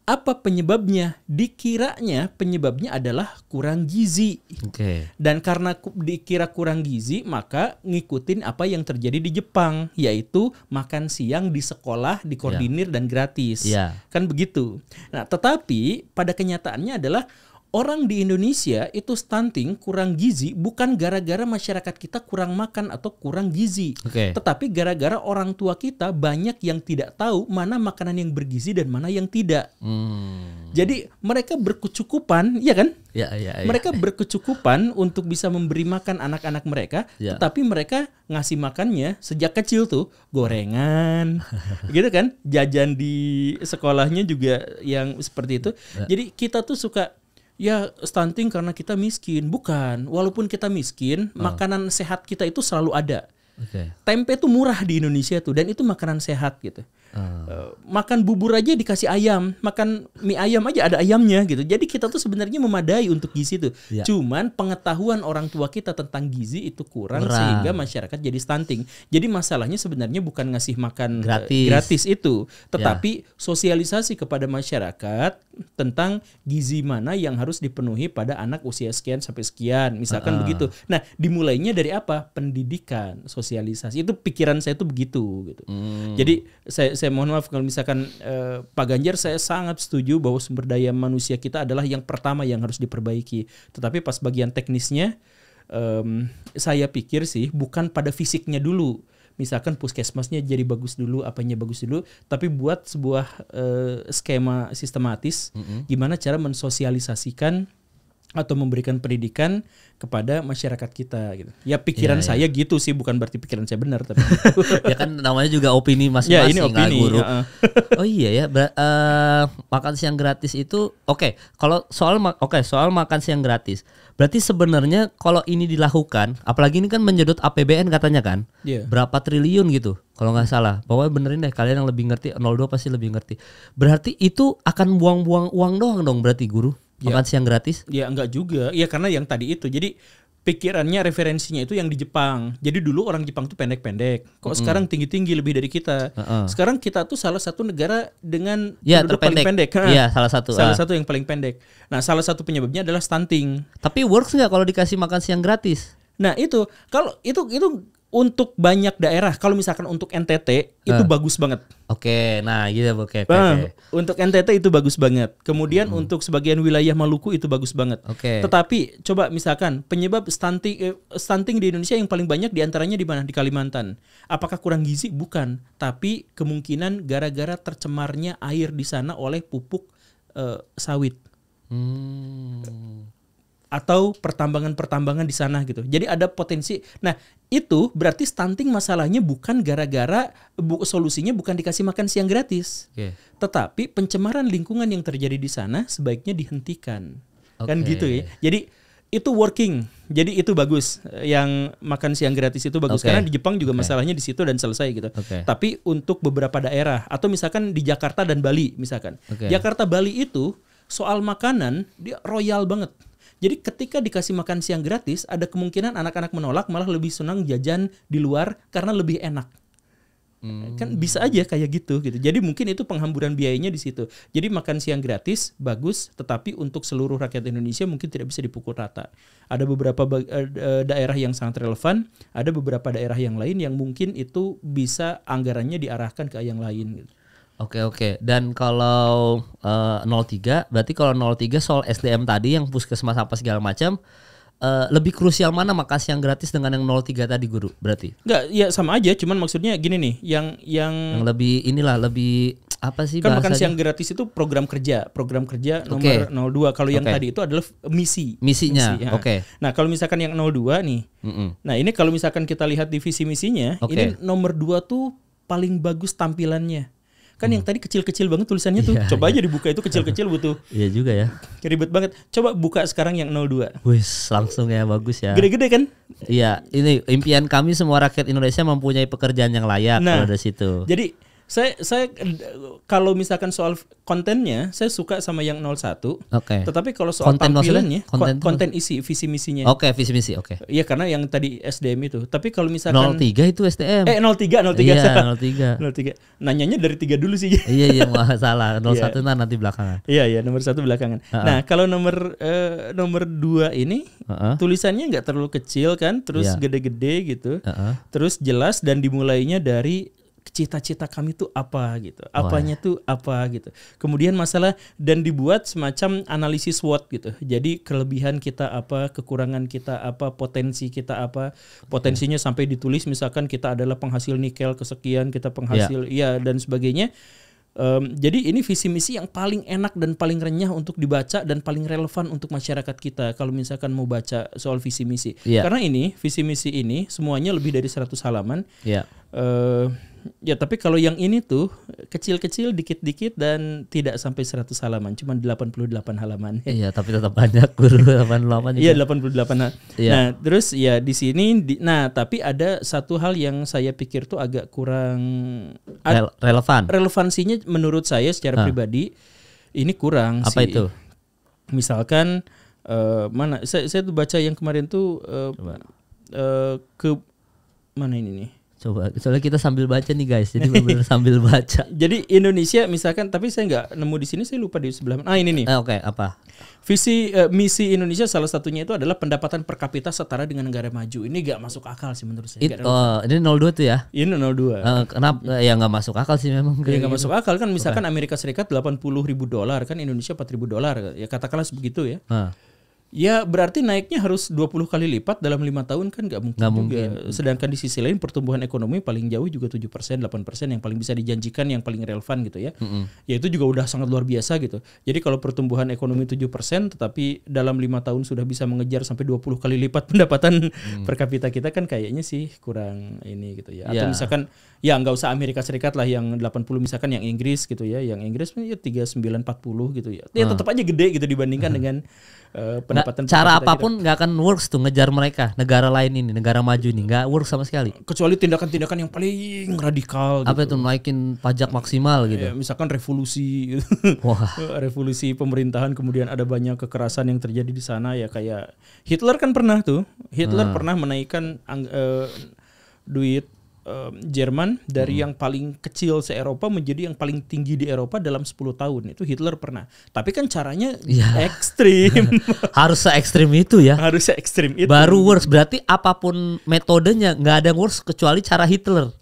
apa penyebabnya? Dikiranya penyebabnya adalah kurang gizi. Okay. Dan karena dikira kurang gizi, maka ngikutin apa yang terjadi di Jepang, yaitu makan siang di sekolah dikoordinir ya. yeah. dan gratis. Yeah. Kan begitu. Nah, tetapi pada kenyataannya adalah Orang di Indonesia itu stunting, kurang gizi, bukan gara-gara masyarakat kita kurang makan atau kurang gizi. Okay. Tetapi gara-gara orang tua kita banyak yang tidak tahu mana makanan yang bergizi dan mana yang tidak. Hmm. Jadi mereka berkecukupan, ya kan? Ya, ya, ya. Mereka berkecukupan untuk bisa memberi makan anak-anak mereka, ya. tetapi mereka ngasih makannya sejak kecil tuh gorengan, gitu kan? Jajan di sekolahnya juga yang seperti itu. Ya. Jadi kita tuh suka ya stunting karena kita miskin. Bukan. Walaupun kita miskin, oh. makanan sehat kita itu selalu ada. Okay. Tempe itu murah di Indonesia tuh dan itu makanan sehat gitu. Hmm. Eh, makan bubur aja dikasih ayam, makan mie ayam aja ada ayamnya gitu. Jadi kita tuh sebenarnya memadai untuk gizi itu. Ya. Cuman pengetahuan orang tua kita tentang gizi itu kurang, kurang sehingga masyarakat jadi stunting. Jadi masalahnya sebenarnya bukan ngasih makan eh, gratis, gratis itu, tetapi ya. sosialisasi kepada masyarakat tentang gizi mana yang harus dipenuhi pada anak usia sekian sampai sekian, misalkan uh -uh. begitu. Nah, dimulainya dari apa? Pendidikan, sosialisasi. Itu pikiran saya tuh begitu gitu. Hmm. Jadi saya saya mohon maaf kalau misalkan eh, Pak Ganjar saya sangat setuju bahwa sumber daya manusia kita adalah yang pertama yang harus diperbaiki. Tetapi pas bagian teknisnya um, saya pikir sih bukan pada fisiknya dulu. Misalkan puskesmasnya jadi bagus dulu, apanya bagus dulu, tapi buat sebuah uh, skema sistematis, mm -hmm. gimana cara mensosialisasikan atau memberikan pendidikan kepada masyarakat kita gitu. Ya pikiran ya, ya. saya gitu sih bukan berarti pikiran saya benar tapi ya kan namanya juga opini masing-masing ya, ini ah, opini, guru. Ya. Ah. oh iya ya Ber uh, makan siang gratis itu oke okay. kalau soal oke okay, soal makan siang gratis berarti sebenarnya kalau ini dilakukan apalagi ini kan menyedot APBN katanya kan yeah. berapa triliun gitu kalau nggak salah bahwa benerin deh kalian yang lebih ngerti 02 pasti lebih ngerti berarti itu akan buang-buang uang doang dong berarti guru Makan iya. siang gratis? Ya enggak juga. Ya karena yang tadi itu. Jadi pikirannya referensinya itu yang di Jepang. Jadi dulu orang Jepang tuh pendek-pendek. Kok sekarang tinggi-tinggi lebih dari kita. Uh -uh. Sekarang kita tuh salah satu negara dengan ya, penduduk terpendek. paling pendek. Nah, salah satu. Salah uh. satu yang paling pendek. Nah, salah satu penyebabnya adalah stunting. Tapi works nggak kalau dikasih makan siang gratis? Nah, itu kalau itu itu untuk banyak daerah kalau misalkan untuk NTT uh. itu bagus banget. Oke, okay, nah gitu oke. Okay, okay. Untuk NTT itu bagus banget. Kemudian hmm. untuk sebagian wilayah Maluku itu bagus banget. Oke. Okay. Tetapi coba misalkan penyebab stunting eh, stunting di Indonesia yang paling banyak diantaranya di mana di Kalimantan. Apakah kurang gizi? Bukan, tapi kemungkinan gara-gara tercemarnya air di sana oleh pupuk eh, sawit. Hmm atau pertambangan-pertambangan di sana gitu. Jadi ada potensi. Nah, itu berarti stunting masalahnya bukan gara-gara bu, solusinya bukan dikasih makan siang gratis. Okay. Tetapi pencemaran lingkungan yang terjadi di sana sebaiknya dihentikan. Okay. Kan gitu ya. Jadi itu working. Jadi itu bagus. Yang makan siang gratis itu bagus okay. karena di Jepang juga okay. masalahnya di situ dan selesai gitu. Okay. Tapi untuk beberapa daerah atau misalkan di Jakarta dan Bali misalkan. Okay. Jakarta Bali itu soal makanan dia royal banget. Jadi ketika dikasih makan siang gratis, ada kemungkinan anak-anak menolak malah lebih senang jajan di luar karena lebih enak. Hmm. Kan bisa aja kayak gitu gitu. Jadi mungkin itu penghamburan biayanya di situ. Jadi makan siang gratis bagus, tetapi untuk seluruh rakyat Indonesia mungkin tidak bisa dipukul rata. Ada beberapa eh, eh, daerah yang sangat relevan, ada beberapa daerah yang lain yang mungkin itu bisa anggarannya diarahkan ke yang lain gitu. Oke oke. Dan kalau uh, eh, 03 berarti kalau 03 soal SDM tadi yang puskesmas apa segala macam uh, lebih krusial mana makasih yang gratis dengan yang 03 tadi guru berarti? Enggak, ya sama aja cuman maksudnya gini nih, yang yang yang lebih inilah lebih apa sih kan makan siang gratis itu program kerja program kerja nomor okay. 02 kalau yang okay. tadi itu adalah misi misinya misi, ya. oke okay. nah kalau misalkan yang 02 nih mm -mm. nah ini kalau misalkan kita lihat divisi misinya okay. ini nomor 2 tuh paling bagus tampilannya Kan hmm. yang tadi kecil-kecil banget tulisannya tuh. Yeah, Coba yeah. aja dibuka itu kecil-kecil butuh. Iya yeah, juga ya. Ribet banget. Coba buka sekarang yang 02. Wih, langsung ya bagus ya. Gede-gede kan? Iya, ini impian kami semua rakyat Indonesia mempunyai pekerjaan yang layak nah, dari situ. Jadi saya saya kalau misalkan soal kontennya saya suka sama yang 01. Oke. Okay. Tetapi kalau soal konten tampilannya, konten, konten isi visi misinya. Oke, okay, visi misi. Oke. Okay. Iya, karena yang tadi SDM itu. Tapi kalau misalkan 03 itu SDM. Eh 03 03. Iya, 03. 03. Nanyanya dari tiga dulu sih. iya, iya, salah. 01 yeah. nanti belakangan. Iya, iya, nomor satu belakangan. Uh -uh. Nah, kalau nomor uh, nomor dua ini uh -uh. tulisannya nggak terlalu kecil kan, terus iya. gede-gede yeah. gitu. Uh -uh. Terus jelas dan dimulainya dari cita-cita kami tuh apa gitu apanya Wah. tuh apa gitu kemudian masalah dan dibuat semacam analisis SWOT gitu jadi kelebihan kita apa kekurangan kita apa potensi kita apa potensinya okay. sampai ditulis misalkan kita adalah penghasil nikel kesekian kita penghasil yeah. ya iya, dan sebagainya Um, jadi ini visi misi yang paling enak dan paling renyah untuk dibaca dan paling relevan untuk masyarakat kita kalau misalkan mau baca soal visi misi. Yeah. Karena ini visi misi ini semuanya lebih dari 100 halaman. Yeah. Ya. Uh, Ya, tapi kalau yang ini tuh kecil-kecil dikit-dikit dan tidak sampai 100 halaman, cuma 88 halaman. Iya, tapi tetap banyak guru 88 Iya, 88. delapan. Nah, iya. nah, terus ya di sini di, nah, tapi ada satu hal yang saya pikir tuh agak kurang Rel relevan. Relevansinya menurut saya secara pribadi ini kurang Apa sih. itu? Misalkan uh, mana saya saya tuh baca yang kemarin tuh uh, uh, ke mana ini nih? Coba, soalnya kita sambil baca nih guys, jadi benar sambil baca. Jadi Indonesia misalkan, tapi saya nggak nemu di sini, saya lupa di sebelah. Ah ini nih. Eh, Oke, okay, apa? Visi uh, misi Indonesia salah satunya itu adalah pendapatan per kapita setara dengan negara maju. Ini nggak masuk akal sih menurut saya. It, uh, ini 02 tuh ya? Ini 02. Uh, eh, kenapa eh, ya nggak masuk akal sih memang. Ya nggak masuk akal kan misalkan okay. Amerika Serikat delapan puluh ribu dolar kan Indonesia empat ribu dolar ya katakanlah begitu ya. Uh. Ya berarti naiknya harus 20 kali lipat dalam lima tahun kan nggak mungkin, mungkin Sedangkan di sisi lain pertumbuhan ekonomi paling jauh juga 7 persen, 8 persen yang paling bisa dijanjikan, yang paling relevan gitu ya. Mm -hmm. Ya itu juga udah sangat luar biasa gitu. Jadi kalau pertumbuhan ekonomi 7 persen, tetapi dalam lima tahun sudah bisa mengejar sampai 20 kali lipat pendapatan mm. per kapita kita kan kayaknya sih kurang ini gitu ya. Atau yeah. misalkan ya nggak usah Amerika Serikat lah yang 80 misalkan yang Inggris gitu ya, yang Inggris ya 3940 gitu ya. Ya hmm. tetap aja gede gitu dibandingkan hmm. dengan uh, pendapatan. Nah, cara apapun nggak akan works tuh ngejar mereka, negara lain ini, negara maju ini nggak works sama sekali. Kecuali tindakan-tindakan yang paling radikal. Apa gitu. itu naikin pajak maksimal ya, gitu? Ya, misalkan revolusi, gitu. Wah. revolusi pemerintahan kemudian ada banyak kekerasan yang terjadi di sana ya kayak Hitler kan pernah tuh, Hitler hmm. pernah menaikkan uh, duit Jerman dari hmm. yang paling kecil se Eropa menjadi yang paling tinggi di Eropa dalam 10 tahun itu Hitler pernah tapi kan caranya ya. ekstrim harus se ekstrim itu ya harus se ekstrim itu baru worse berarti apapun metodenya nggak ada yang worse kecuali cara Hitler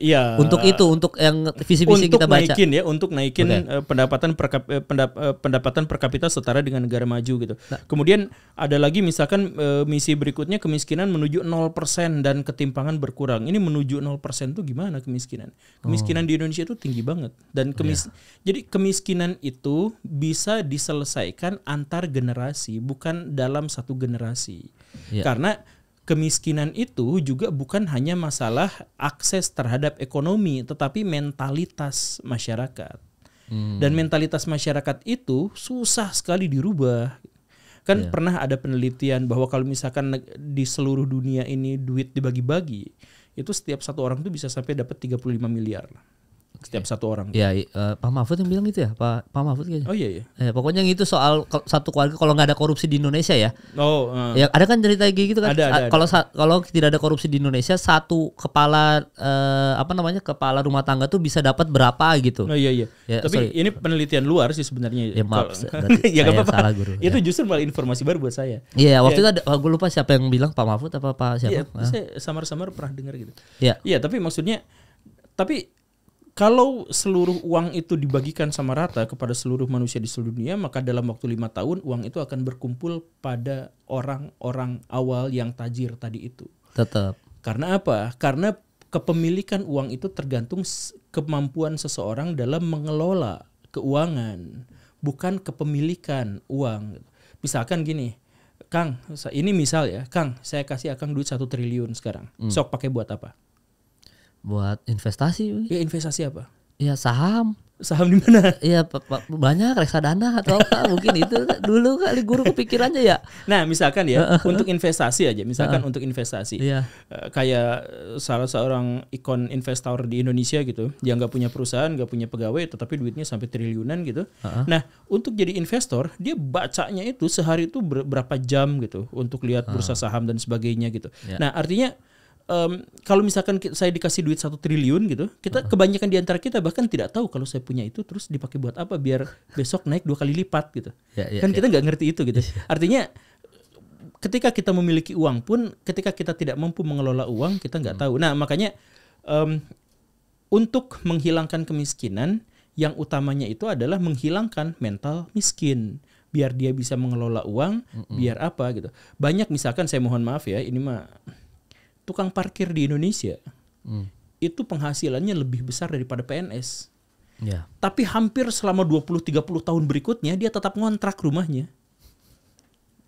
Iya. Untuk itu, untuk yang visi misi kita baca. Untuk naikin ya, untuk naikin okay. Eh, pendapatan per eh, eh, pendapatan per kapita setara dengan negara maju gitu. Nah. Kemudian ada lagi misalkan misi berikutnya kemiskinan menuju 0% dan ketimpangan berkurang. Ini menuju 0% tuh gimana kemiskinan? Kemiskinan oh. di Indonesia itu tinggi banget dan oh, kemis yeah. jadi kemiskinan itu bisa diselesaikan antar generasi, bukan dalam satu generasi. Yeah. Karena kemiskinan itu juga bukan hanya masalah akses terhadap ekonomi, tetapi mentalitas masyarakat. Hmm. Dan mentalitas masyarakat itu susah sekali dirubah. Kan yeah. pernah ada penelitian bahwa kalau misalkan di seluruh dunia ini duit dibagi-bagi, itu setiap satu orang tuh bisa sampai dapat 35 miliar setiap satu orang. Iya, uh, Pak Mahfud yang bilang gitu ya, Pak Pak Mahfud kayaknya. Gitu oh iya iya. Eh, pokoknya itu soal satu keluarga kalau nggak ada korupsi di Indonesia ya. Oh. Uh. Ya ada kan cerita kayak gitu kan. Ada, ada, kalau kalau tidak ada korupsi di Indonesia satu kepala uh, apa namanya kepala rumah tangga tuh bisa dapat berapa gitu. Oh iya iya. Ya, Tapi sorry. ini penelitian luar sih sebenarnya. Ya maaf. ya iya, gak apa-apa. Salah guru. Itu ya. justru malah informasi baru buat saya. Iya, ya. waktu ya. itu ada gue lupa siapa yang bilang Pak Mahfud apa Pak siapa. Iya, ah. saya samar-samar pernah dengar gitu. Iya. Iya, tapi maksudnya tapi kalau seluruh uang itu dibagikan sama rata kepada seluruh manusia di seluruh dunia, maka dalam waktu lima tahun uang itu akan berkumpul pada orang-orang awal yang tajir tadi itu. Tetap. Karena apa? Karena kepemilikan uang itu tergantung kemampuan seseorang dalam mengelola keuangan, bukan kepemilikan uang. Misalkan gini, Kang, ini misal ya, Kang, saya kasih akang duit satu triliun sekarang. Hmm. Sok pakai buat apa? buat investasi. Ya investasi apa? Ya saham. Saham di mana? Iya banyak reksadana atau apa mungkin itu dulu kali guru kepikirannya ya. Nah misalkan ya untuk investasi aja misalkan untuk investasi iya. Eh, kayak salah seorang ikon investor di Indonesia gitu dia nggak punya perusahaan nggak punya pegawai tetapi duitnya sampai triliunan gitu. Uh -huh. Nah untuk jadi investor dia bacanya itu sehari itu berapa jam gitu untuk lihat bursa saham dan sebagainya gitu. Yeah. Nah artinya um, kalau misalkan saya dikasih duit satu triliun gitu, kita uh -huh. kebanyakan di antara kita bahkan tidak tahu kalau saya punya itu terus dipakai buat apa biar besok naik dua kali lipat gitu. Yeah, yeah, kan yeah. kita nggak ngerti itu gitu. Yeah. Artinya ketika kita memiliki uang pun, ketika kita tidak mampu mengelola uang, kita nggak hmm. tahu. Nah makanya um, untuk menghilangkan kemiskinan, yang utamanya itu adalah menghilangkan mental miskin biar dia bisa mengelola uang, mm -mm. biar apa gitu. Banyak misalkan saya mohon maaf ya, ini mah tukang parkir di Indonesia hmm. itu penghasilannya lebih besar daripada PNS. Ya. Tapi hampir selama 20-30 tahun berikutnya dia tetap ngontrak rumahnya.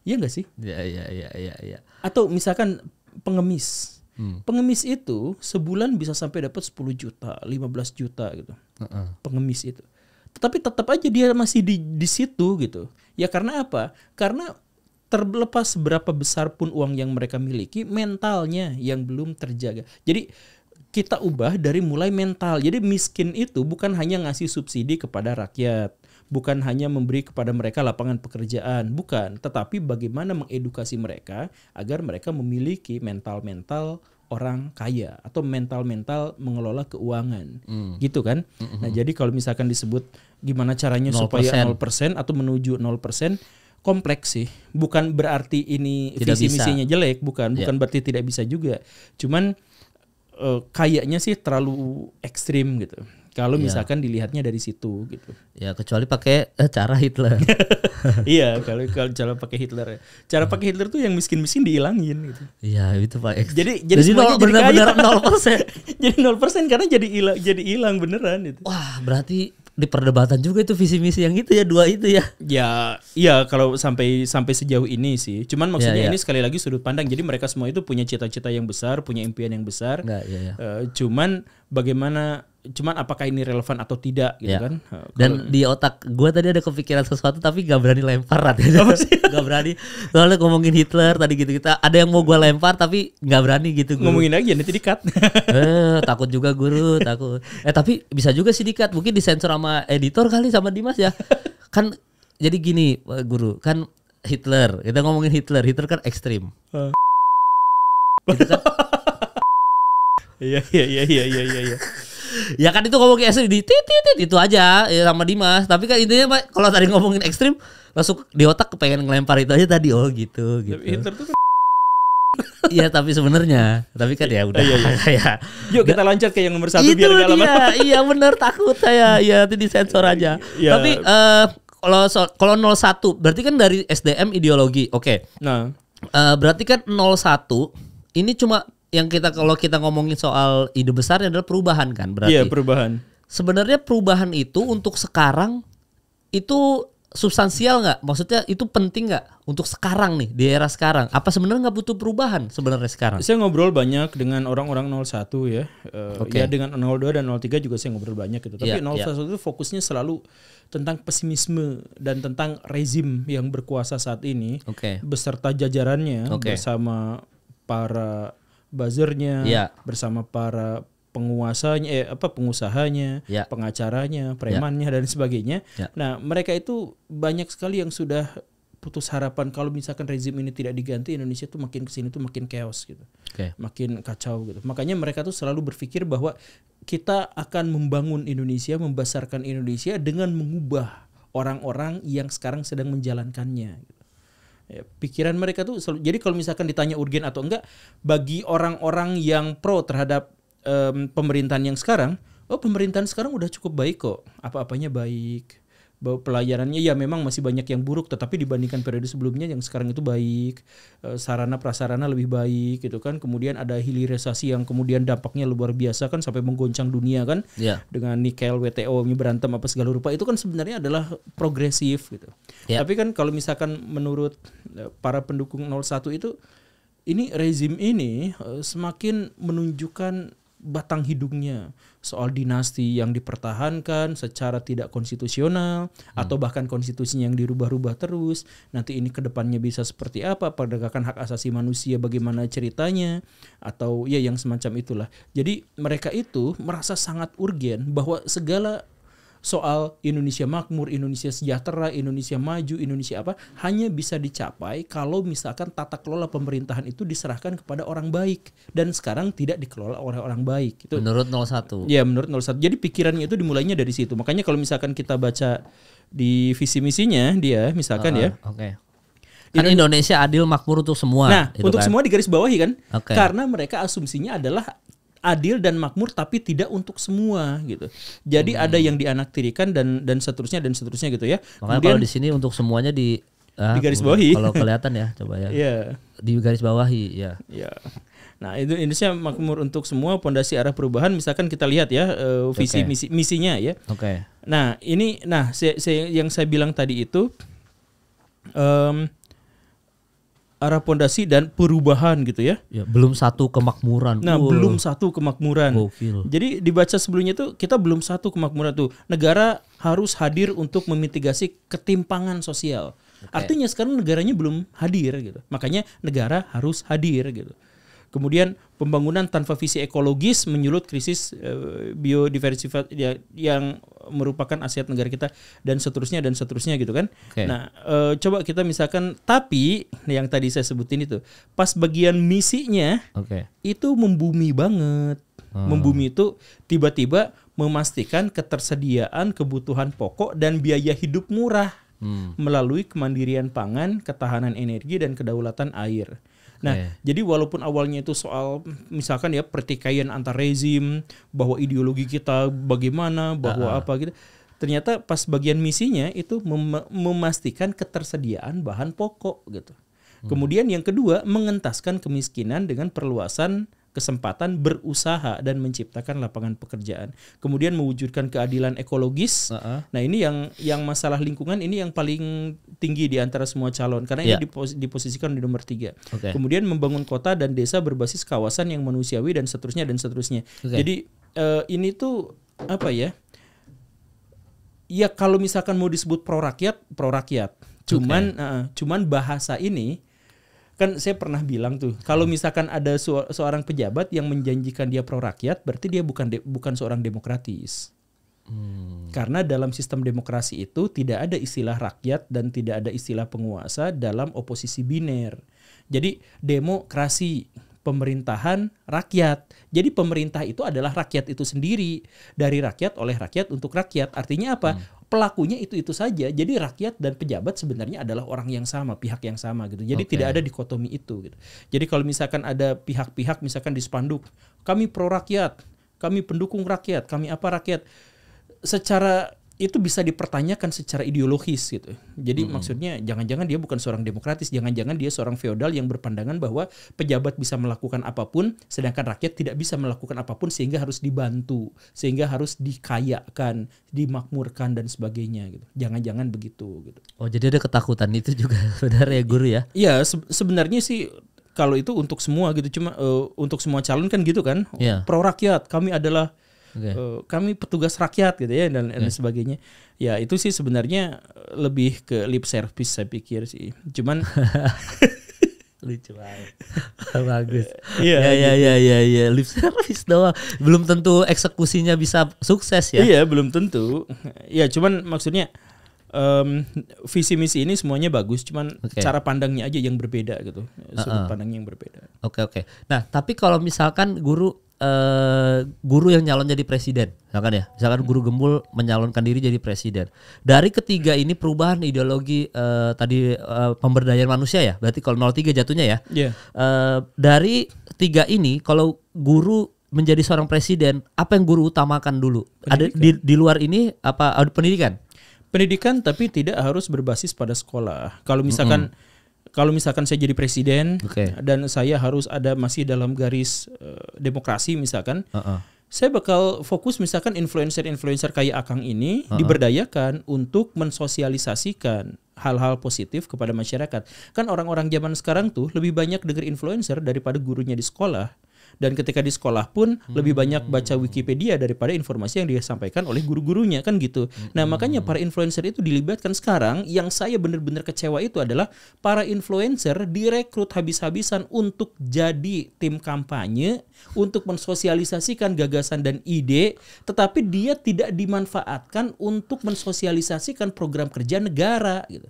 Iya gak sih? Iya, iya, iya, iya. Ya. Atau misalkan pengemis. Hmm. Pengemis itu sebulan bisa sampai dapat 10 juta, 15 juta gitu. Uh -uh. Pengemis itu. Tetapi tetap aja dia masih di, di situ gitu. Ya karena apa? Karena terlepas seberapa besar pun uang yang mereka miliki, mentalnya yang belum terjaga. Jadi kita ubah dari mulai mental. Jadi miskin itu bukan hanya ngasih subsidi kepada rakyat, bukan hanya memberi kepada mereka lapangan pekerjaan, bukan, tetapi bagaimana mengedukasi mereka agar mereka memiliki mental-mental orang kaya atau mental-mental mengelola keuangan. Hmm. Gitu kan? Mm -hmm. Nah, hmm. jadi kalau misalkan disebut gimana caranya 0%. supaya 0% atau menuju 0% kompleks sih. Bukan berarti ini tidak visi bisa. misinya jelek, bukan. Iya. Bukan berarti tidak bisa juga. Cuman uh, kayaknya sih terlalu ekstrim gitu. Kalau yeah. misalkan dilihatnya dari situ gitu. Ya kecuali pakai eh, cara Hitler. iya kalau kalau cara pakai Hitler, ya. cara pakai Hitler tuh yang miskin-miskin dihilangin gitu. Iya itu pak. Ekstrim. Jadi jadi, jadi nol bener nol persen. jadi nol persen karena jadi ilang jadi hilang beneran itu. Wah berarti di perdebatan juga itu visi misi yang itu ya dua itu ya. Ya, iya kalau sampai sampai sejauh ini sih. Cuman ya, maksudnya ya, ya. ini sekali lagi sudut pandang. Jadi mereka semua itu punya cita-cita yang besar, punya impian yang besar. Enggak, ya, ya. Uh, cuman bagaimana cuman apakah ini relevan atau tidak gitu ya. kan dan Kalo... di otak gue tadi ada kepikiran sesuatu tapi gak berani lempar ya. gak berani soalnya ngomongin Hitler tadi gitu kita ada yang mau gue lempar tapi gak berani gitu guru. ngomongin lagi nanti dikat eh, takut juga guru takut eh tapi bisa juga sih dikat mungkin disensor sama editor kali sama Dimas ya kan jadi gini eh, guru kan Hitler kita ngomongin Hitler Hitler kan ekstrim kan Iya iya iya iya iya iya ya kan itu ngomongin ekstrim di titit itu aja ya sama Dimas tapi kan intinya pak kalau tadi ngomongin ekstrim masuk di otak kepengen ngelempar itu aja tadi oh gitu gitu kan Iya tapi sebenarnya tapi kan ya udah iya, iya, iya. ya. Yuk kita loncat ke yang nomor satu itu biar gak lama. Iya bener takut saya ya itu disensor aja. Ya. Tapi eh, kalau uh, kalau 01 berarti kan dari SDM ideologi. Oke. Nah. Uh, berarti kan 01 ini cuma yang kita kalau kita ngomongin soal ide besar adalah perubahan kan berarti. Iya, perubahan. Sebenarnya perubahan itu untuk sekarang itu substansial nggak? Maksudnya itu penting nggak untuk sekarang nih di era sekarang? Apa sebenarnya nggak butuh perubahan sebenarnya sekarang? Saya ngobrol banyak dengan orang-orang 01 ya. Uh, eh, okay. Ya dengan 02 dan 03 juga saya ngobrol banyak gitu. Tapi yeah, 01 yeah. itu fokusnya selalu tentang pesimisme dan tentang rezim yang berkuasa saat ini okay. beserta jajarannya okay. bersama para buzzernya ya. bersama para penguasanya eh apa pengusahanya, ya. pengacaranya, iya. premannya ya. dan sebagainya. Ya. Nah, mereka itu banyak sekali yang sudah putus harapan kalau misalkan rezim ini tidak diganti Indonesia tuh makin kesini tuh makin chaos gitu, okay. makin kacau gitu. Makanya mereka tuh selalu berpikir bahwa kita akan membangun Indonesia, membesarkan Indonesia dengan mengubah orang-orang yang sekarang sedang menjalankannya. Ya, pikiran mereka tuh selalu, jadi kalau misalkan ditanya urgen atau enggak bagi orang-orang yang pro terhadap um, pemerintahan yang sekarang, oh pemerintahan sekarang udah cukup baik kok, apa-apanya baik bahwa pelayanannya ya memang masih banyak yang buruk tetapi dibandingkan periode sebelumnya yang sekarang itu baik eh, sarana prasarana lebih baik gitu kan kemudian ada hilirisasi yang kemudian dampaknya luar biasa kan sampai menggoncang dunia kan yeah. dengan nikel WTO berantem apa segala rupa itu kan sebenarnya adalah progresif gitu yeah. tapi kan kalau misalkan menurut eh, para pendukung 01 itu ini rezim ini eh, semakin menunjukkan batang hidungnya soal dinasti yang dipertahankan secara tidak konstitusional hmm. atau bahkan konstitusi yang dirubah-rubah terus nanti ini kedepannya bisa seperti apa perdagangan hak asasi manusia bagaimana ceritanya atau ya yang semacam itulah jadi mereka itu merasa sangat urgen bahwa segala soal Indonesia makmur, Indonesia sejahtera, Indonesia maju, Indonesia apa hanya bisa dicapai kalau misalkan tata kelola pemerintahan itu diserahkan kepada orang baik dan sekarang tidak dikelola oleh orang baik. Itu menurut 01. Ya, menurut 01. Jadi pikirannya itu dimulainya dari situ. Makanya kalau misalkan kita baca di visi misinya dia misalkan uh, ya. Ah, oke. Okay. Kan Indonesia adil makmur untuk semua. Nah, gitu untuk kan? semua digaris bawahi kan? Okay. Karena mereka asumsinya adalah adil dan makmur tapi tidak untuk semua gitu. Jadi hmm. ada yang dianaktirikan dan dan seterusnya dan seterusnya gitu ya. Makanya Kemudian, kalau di sini untuk semuanya di ah, garis bawahi. Kalau kelihatan ya coba ya. yeah. Di garis bawahi ya. Ya. Yeah. Nah, itu Indonesia makmur untuk semua pondasi arah perubahan misalkan kita lihat ya uh, visi okay. misi misinya ya. Oke. Okay. Nah, ini nah saya, saya, yang saya bilang tadi itu um, arah pondasi dan perubahan gitu ya. ya belum satu kemakmuran. Nah, belum satu kemakmuran. Gokil. Jadi dibaca sebelumnya tuh kita belum satu kemakmuran tuh. Negara harus hadir untuk memitigasi ketimpangan sosial. Okay. Artinya sekarang negaranya belum hadir gitu. Makanya negara harus hadir gitu. Kemudian pembangunan tanpa visi ekologis menyulut krisis uh, biodiversitas ya, yang merupakan aset negara kita dan seterusnya dan seterusnya gitu kan. Okay. Nah, uh, coba kita misalkan tapi yang tadi saya sebutin itu pas bagian misinya okay. itu membumi banget. Hmm. Membumi itu tiba-tiba memastikan ketersediaan kebutuhan pokok dan biaya hidup murah hmm. melalui kemandirian pangan, ketahanan energi dan kedaulatan air. Nah, yeah. jadi walaupun awalnya itu soal misalkan ya pertikaian antar rezim, bahwa ideologi kita bagaimana, bahwa uh -uh. apa gitu. Ternyata pas bagian misinya itu mem memastikan ketersediaan bahan pokok gitu. Hmm. Kemudian yang kedua mengentaskan kemiskinan dengan perluasan kesempatan berusaha dan menciptakan lapangan pekerjaan. Kemudian mewujudkan keadilan ekologis. Uh -uh. Nah, ini yang yang masalah lingkungan ini yang paling tinggi di antara semua calon karena yeah. ini ya. dipos diposisikan di nomor tiga. Okay. Kemudian membangun kota dan desa berbasis kawasan yang manusiawi dan seterusnya dan seterusnya. Okay. Jadi uh, ini tuh apa ya? Ya kalau misalkan mau disebut pro rakyat, pro rakyat. Cuman okay. uh, eh, cuman bahasa ini kan saya pernah bilang tuh kalau misalkan ada seorang pejabat yang menjanjikan dia pro rakyat berarti dia bukan de bukan seorang demokratis hmm. karena dalam sistem demokrasi itu tidak ada istilah rakyat dan tidak ada istilah penguasa dalam oposisi biner jadi demokrasi pemerintahan rakyat. Jadi pemerintah itu adalah rakyat itu sendiri, dari rakyat oleh rakyat untuk rakyat. Artinya apa? Hmm. Pelakunya itu-itu saja. Jadi rakyat dan pejabat sebenarnya adalah orang yang sama, pihak yang sama gitu. Jadi okay. tidak ada dikotomi itu gitu. Jadi kalau misalkan ada pihak-pihak misalkan di spanduk, kami pro rakyat, kami pendukung rakyat, kami apa rakyat secara itu bisa dipertanyakan secara ideologis gitu. Jadi mm -hmm. maksudnya jangan-jangan dia bukan seorang demokratis, jangan-jangan dia seorang feodal yang berpandangan bahwa pejabat bisa melakukan apapun sedangkan rakyat tidak bisa melakukan apapun sehingga harus dibantu, sehingga harus dikayakan, dimakmurkan dan sebagainya gitu. Jangan-jangan begitu gitu. Oh, jadi ada ketakutan itu juga sebenarnya guru ya. Iya, se sebenarnya sih kalau itu untuk semua gitu cuma uh, untuk semua calon kan gitu kan. Yeah. Pro rakyat, kami adalah okay. uh, eh, kami petugas rakyat gitu ya dan, okay. dan iya. sebagainya ya itu sih sebenarnya lebih ke lip service saya pikir sih cuman lucu banget bagus eh, iya iya iya iya ya, lip service doang belum tentu eksekusinya bisa sukses ya iya belum tentu ya cuman maksudnya um, visi misi ini semuanya bagus, cuman okay. cara pandangnya aja yang berbeda gitu, uh uh sudut pandangnya yang berbeda. Oke okay, oke. Okay. Nah tapi kalau misalkan guru Uh, guru yang nyalon jadi presiden, misalkan ya, misalkan hmm. guru gembul menyalonkan diri jadi presiden. Dari ketiga ini perubahan ideologi uh, tadi uh, pemberdayaan manusia ya, berarti kalau 03 jatuhnya ya. Yeah. Iya. Uh, dari tiga ini, kalau guru menjadi seorang presiden, apa yang guru utamakan dulu? Pendidikan. Ada di, di luar ini apa? Ada pendidikan? pendidikan tapi tidak harus berbasis pada sekolah. Kalau misalkan mm -hmm. Kalau misalkan saya jadi presiden okay. dan saya harus ada masih dalam garis uh, demokrasi misalkan, uh -uh. saya bakal fokus misalkan influencer-influencer kayak Akang ini uh -uh. diberdayakan untuk mensosialisasikan hal-hal positif kepada masyarakat. Kan orang-orang zaman sekarang tuh lebih banyak dengar influencer daripada gurunya di sekolah dan ketika di sekolah pun hmm. lebih banyak baca Wikipedia daripada informasi yang disampaikan oleh guru-gurunya kan gitu. Nah, hmm. Nah, makanya para influencer itu dilibatkan sekarang yang saya benar-benar kecewa itu adalah para influencer direkrut habis-habisan untuk jadi tim kampanye untuk mensosialisasikan gagasan dan ide, tetapi dia tidak dimanfaatkan untuk mensosialisasikan program kerja negara gitu.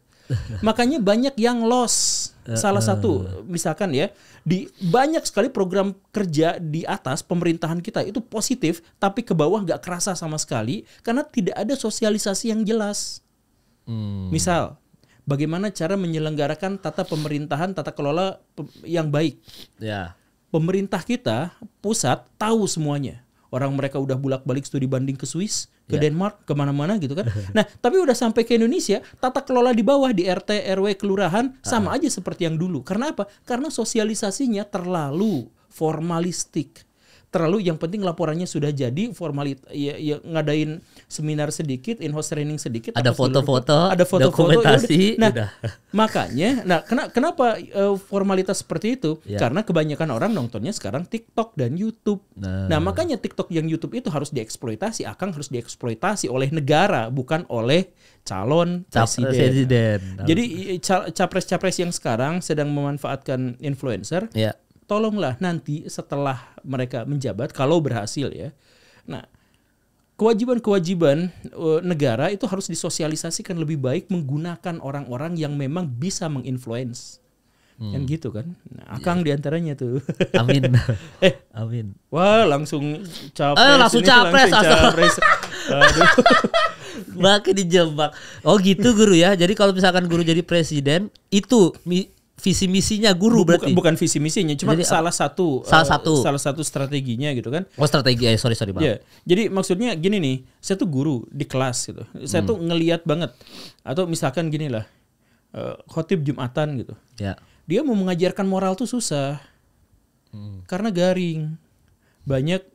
Makanya banyak yang loss. Eh, Salah eh. satu misalkan ya, di banyak sekali program kerja di atas pemerintahan kita itu positif tapi ke bawah nggak kerasa sama sekali karena tidak ada sosialisasi yang jelas. Hmm. Misal bagaimana cara menyelenggarakan tata pemerintahan, tata kelola yang baik. Ya. Pemerintah kita pusat tahu semuanya orang mereka udah bulak balik studi banding ke Swiss, ke yeah. Denmark, kemana-mana gitu kan. nah, tapi udah sampai ke Indonesia, tata kelola di bawah di RT, RW, kelurahan ah. sama uh -huh. aja seperti yang dulu. Karena apa? Karena sosialisasinya terlalu formalistik terlalu yang penting laporannya sudah jadi formalit ya, ya ngadain seminar sedikit in-house training sedikit ada foto-foto ada foto-foto ya dokumentasi foto, nah udah. makanya nah kena, kenapa uh, formalitas seperti itu ya. karena kebanyakan orang nontonnya sekarang TikTok dan YouTube nah. nah makanya TikTok yang YouTube itu harus dieksploitasi akang harus dieksploitasi oleh negara bukan oleh calon presiden, presiden. jadi capres-capres yang sekarang sedang memanfaatkan influencer ya tolonglah nanti setelah mereka menjabat kalau berhasil ya. Nah, kewajiban-kewajiban eh, negara itu harus disosialisasikan lebih baik menggunakan orang-orang yang memang bisa menginfluence. Hmm. Kan gitu kan. Nah, iya. Akang yeah. diantaranya tuh. Amin. eh, amin. Wah, langsung capres. Eh, langsung capres. Langsung capres. dijebak. Oh gitu guru ya. Jadi kalau misalkan guru jadi presiden, itu visi misinya guru bukan, berarti bukan visi misinya cuma jadi, salah satu salah eh, satu uh, salah satu strateginya gitu kan oh strategi ya sorry sorry bang yeah. jadi maksudnya gini nih saya tuh guru di kelas gitu saya hmm. tuh ngeliat banget atau misalkan gini lah uh, khotib jumatan gitu Yeah. dia mau mengajarkan moral tuh susah hmm. karena garing banyak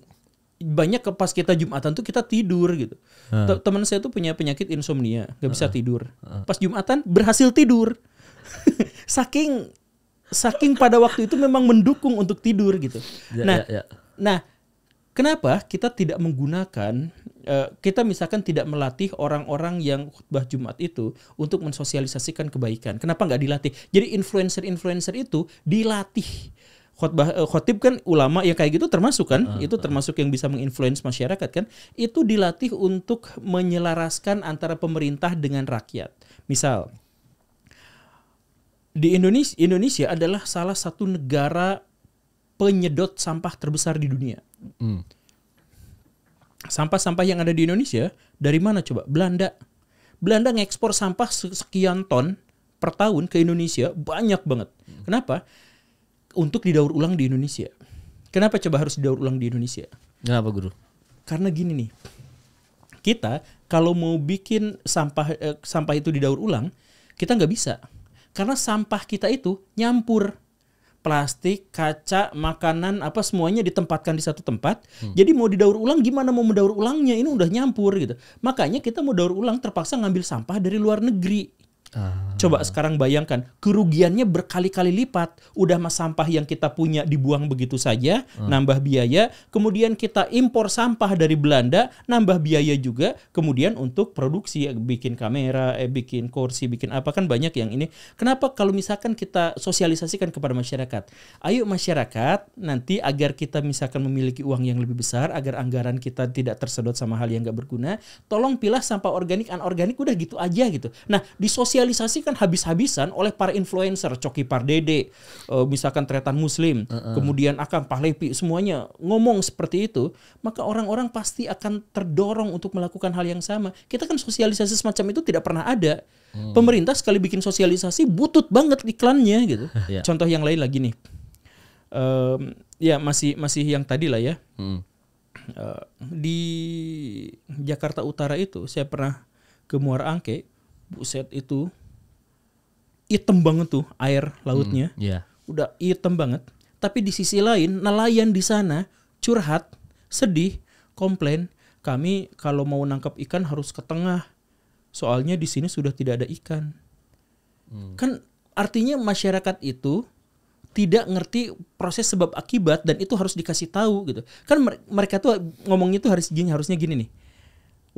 banyak ke pas kita jumatan tuh kita tidur gitu hmm. teman saya tuh punya penyakit insomnia nggak bisa hmm. tidur hmm. pas jumatan berhasil tidur saking saking pada waktu itu memang mendukung untuk tidur gitu. Ya, nah, ya, ya. nah kenapa kita tidak menggunakan uh, kita misalkan tidak melatih orang-orang yang khutbah Jumat itu untuk mensosialisasikan kebaikan? Kenapa nggak dilatih? Jadi influencer-influencer itu dilatih khotbah uh, eh, khotib kan ulama ya kayak gitu termasuk kan uh, itu ah. termasuk yang bisa menginfluence masyarakat kan itu dilatih untuk menyelaraskan antara pemerintah dengan rakyat misal di Indonesia Indonesia adalah salah satu negara penyedot sampah terbesar di dunia. sampah hmm. Sampah-sampah yang ada di Indonesia dari mana coba? Belanda. Belanda ngekspor sampah sekian ton per tahun ke Indonesia banyak banget. Mm. Kenapa? Untuk didaur ulang di Indonesia. Kenapa coba harus didaur ulang di Indonesia? Kenapa guru? Karena gini nih. Kita kalau mau bikin sampah eh, sampah itu didaur ulang, kita nggak bisa karena sampah kita itu nyampur plastik, kaca, makanan, apa semuanya ditempatkan di satu tempat. Hmm. Jadi mau didaur ulang gimana mau mendaur ulangnya ini udah nyampur gitu. Makanya kita mau daur ulang terpaksa ngambil sampah dari luar negeri. Ah. Coba sekarang bayangkan kerugiannya berkali-kali lipat. Udah mas sampah yang kita punya dibuang begitu saja, ah. nambah biaya. Kemudian kita impor sampah dari Belanda, nambah biaya juga. Kemudian untuk produksi, eh, bikin kamera, eh, bikin kursi, bikin apa kan banyak yang ini. Kenapa kalau misalkan kita sosialisasikan kepada masyarakat, ayo masyarakat nanti agar kita misalkan memiliki uang yang lebih besar, agar anggaran kita tidak tersedot sama hal yang gak berguna, tolong pilih sampah organik, anorganik udah gitu aja gitu. Nah di sosial disosialisasikan habis-habisan oleh para influencer Coki Pardede uh, misalkan Tretan Muslim uh -uh. kemudian akan Pahlepi semuanya ngomong seperti itu maka orang-orang pasti akan terdorong untuk melakukan hal yang sama kita kan sosialisasi semacam itu tidak pernah ada hmm. pemerintah sekali bikin sosialisasi butut banget iklannya gitu yeah. contoh yang lain lagi nih um, ya masih masih yang tadi lah ya hmm. uh, di Jakarta Utara itu saya pernah ke Muara Angke buset itu hitam banget tuh air lautnya. Hmm, yeah. Udah hitam banget. Tapi di sisi lain nelayan di sana curhat, sedih, komplain, kami kalau mau nangkap ikan harus ke tengah. Soalnya di sini sudah tidak ada ikan. Hmm. Kan artinya masyarakat itu tidak ngerti proses sebab akibat dan itu harus dikasih tahu gitu. Kan mereka tuh ngomongnya tuh harus gini, harusnya gini nih.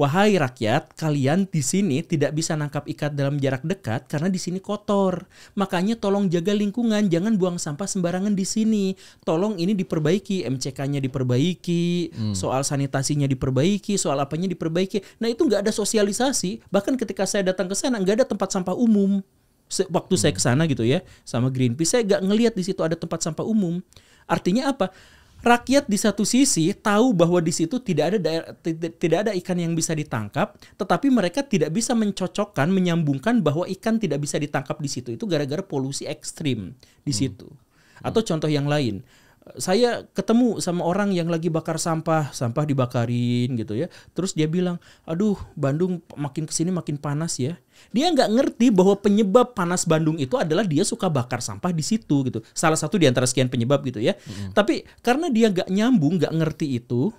Wahai rakyat, kalian di sini tidak bisa nangkap ikat dalam jarak dekat karena di sini kotor. Makanya tolong jaga lingkungan, jangan buang sampah sembarangan di sini. Tolong ini diperbaiki, MCK-nya diperbaiki, hmm. soal sanitasinya diperbaiki, soal apanya diperbaiki. Nah itu nggak ada sosialisasi. Bahkan ketika saya datang ke sana nggak ada tempat sampah umum. Waktu hmm. saya ke sana gitu ya, sama Greenpeace, saya nggak ngelihat di situ ada tempat sampah umum. Artinya apa? rakyat di satu sisi tahu bahwa di situ tidak ada daerah, tidak, ada ikan yang bisa ditangkap, tetapi mereka tidak bisa mencocokkan, menyambungkan bahwa ikan tidak bisa ditangkap di situ itu gara-gara polusi ekstrim di hmm. situ. Hmm. Atau contoh yang lain, saya ketemu sama orang yang lagi bakar sampah, sampah dibakarin gitu ya. Terus dia bilang, aduh Bandung makin kesini makin panas ya. Dia nggak ngerti bahwa penyebab panas Bandung itu adalah dia suka bakar sampah di situ gitu. Salah satu di antara sekian penyebab gitu ya. Mm -hmm. Tapi karena dia nggak nyambung, nggak ngerti itu,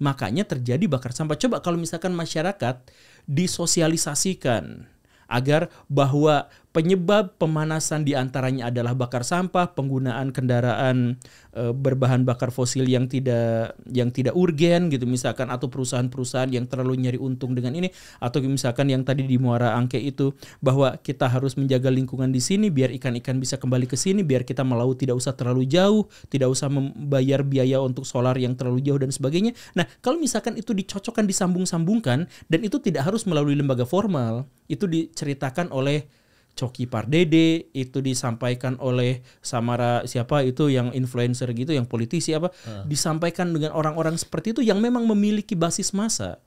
makanya terjadi bakar sampah. Coba kalau misalkan masyarakat disosialisasikan agar bahwa Penyebab pemanasan diantaranya adalah bakar sampah, penggunaan kendaraan e, berbahan bakar fosil yang tidak yang tidak urgen gitu misalkan atau perusahaan-perusahaan yang terlalu nyari untung dengan ini atau misalkan yang tadi di Muara Angke itu bahwa kita harus menjaga lingkungan di sini biar ikan-ikan bisa kembali ke sini biar kita melaut tidak usah terlalu jauh, tidak usah membayar biaya untuk solar yang terlalu jauh dan sebagainya. Nah, kalau misalkan itu dicocokkan disambung-sambungkan dan itu tidak harus melalui lembaga formal, itu diceritakan oleh Coki Pardede itu disampaikan oleh Samara siapa itu yang influencer gitu yang politisi apa uh. disampaikan dengan orang-orang seperti itu yang memang memiliki basis masa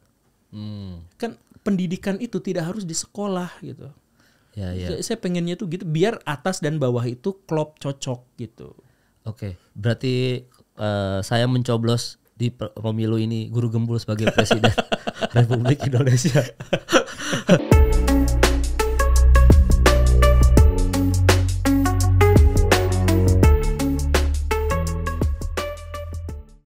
hmm. kan pendidikan itu tidak harus di sekolah gitu ya, ya. saya pengennya tuh gitu biar atas dan bawah itu klop cocok gitu oke okay. berarti uh, saya mencoblos di pemilu ini guru gembul sebagai presiden Republik Indonesia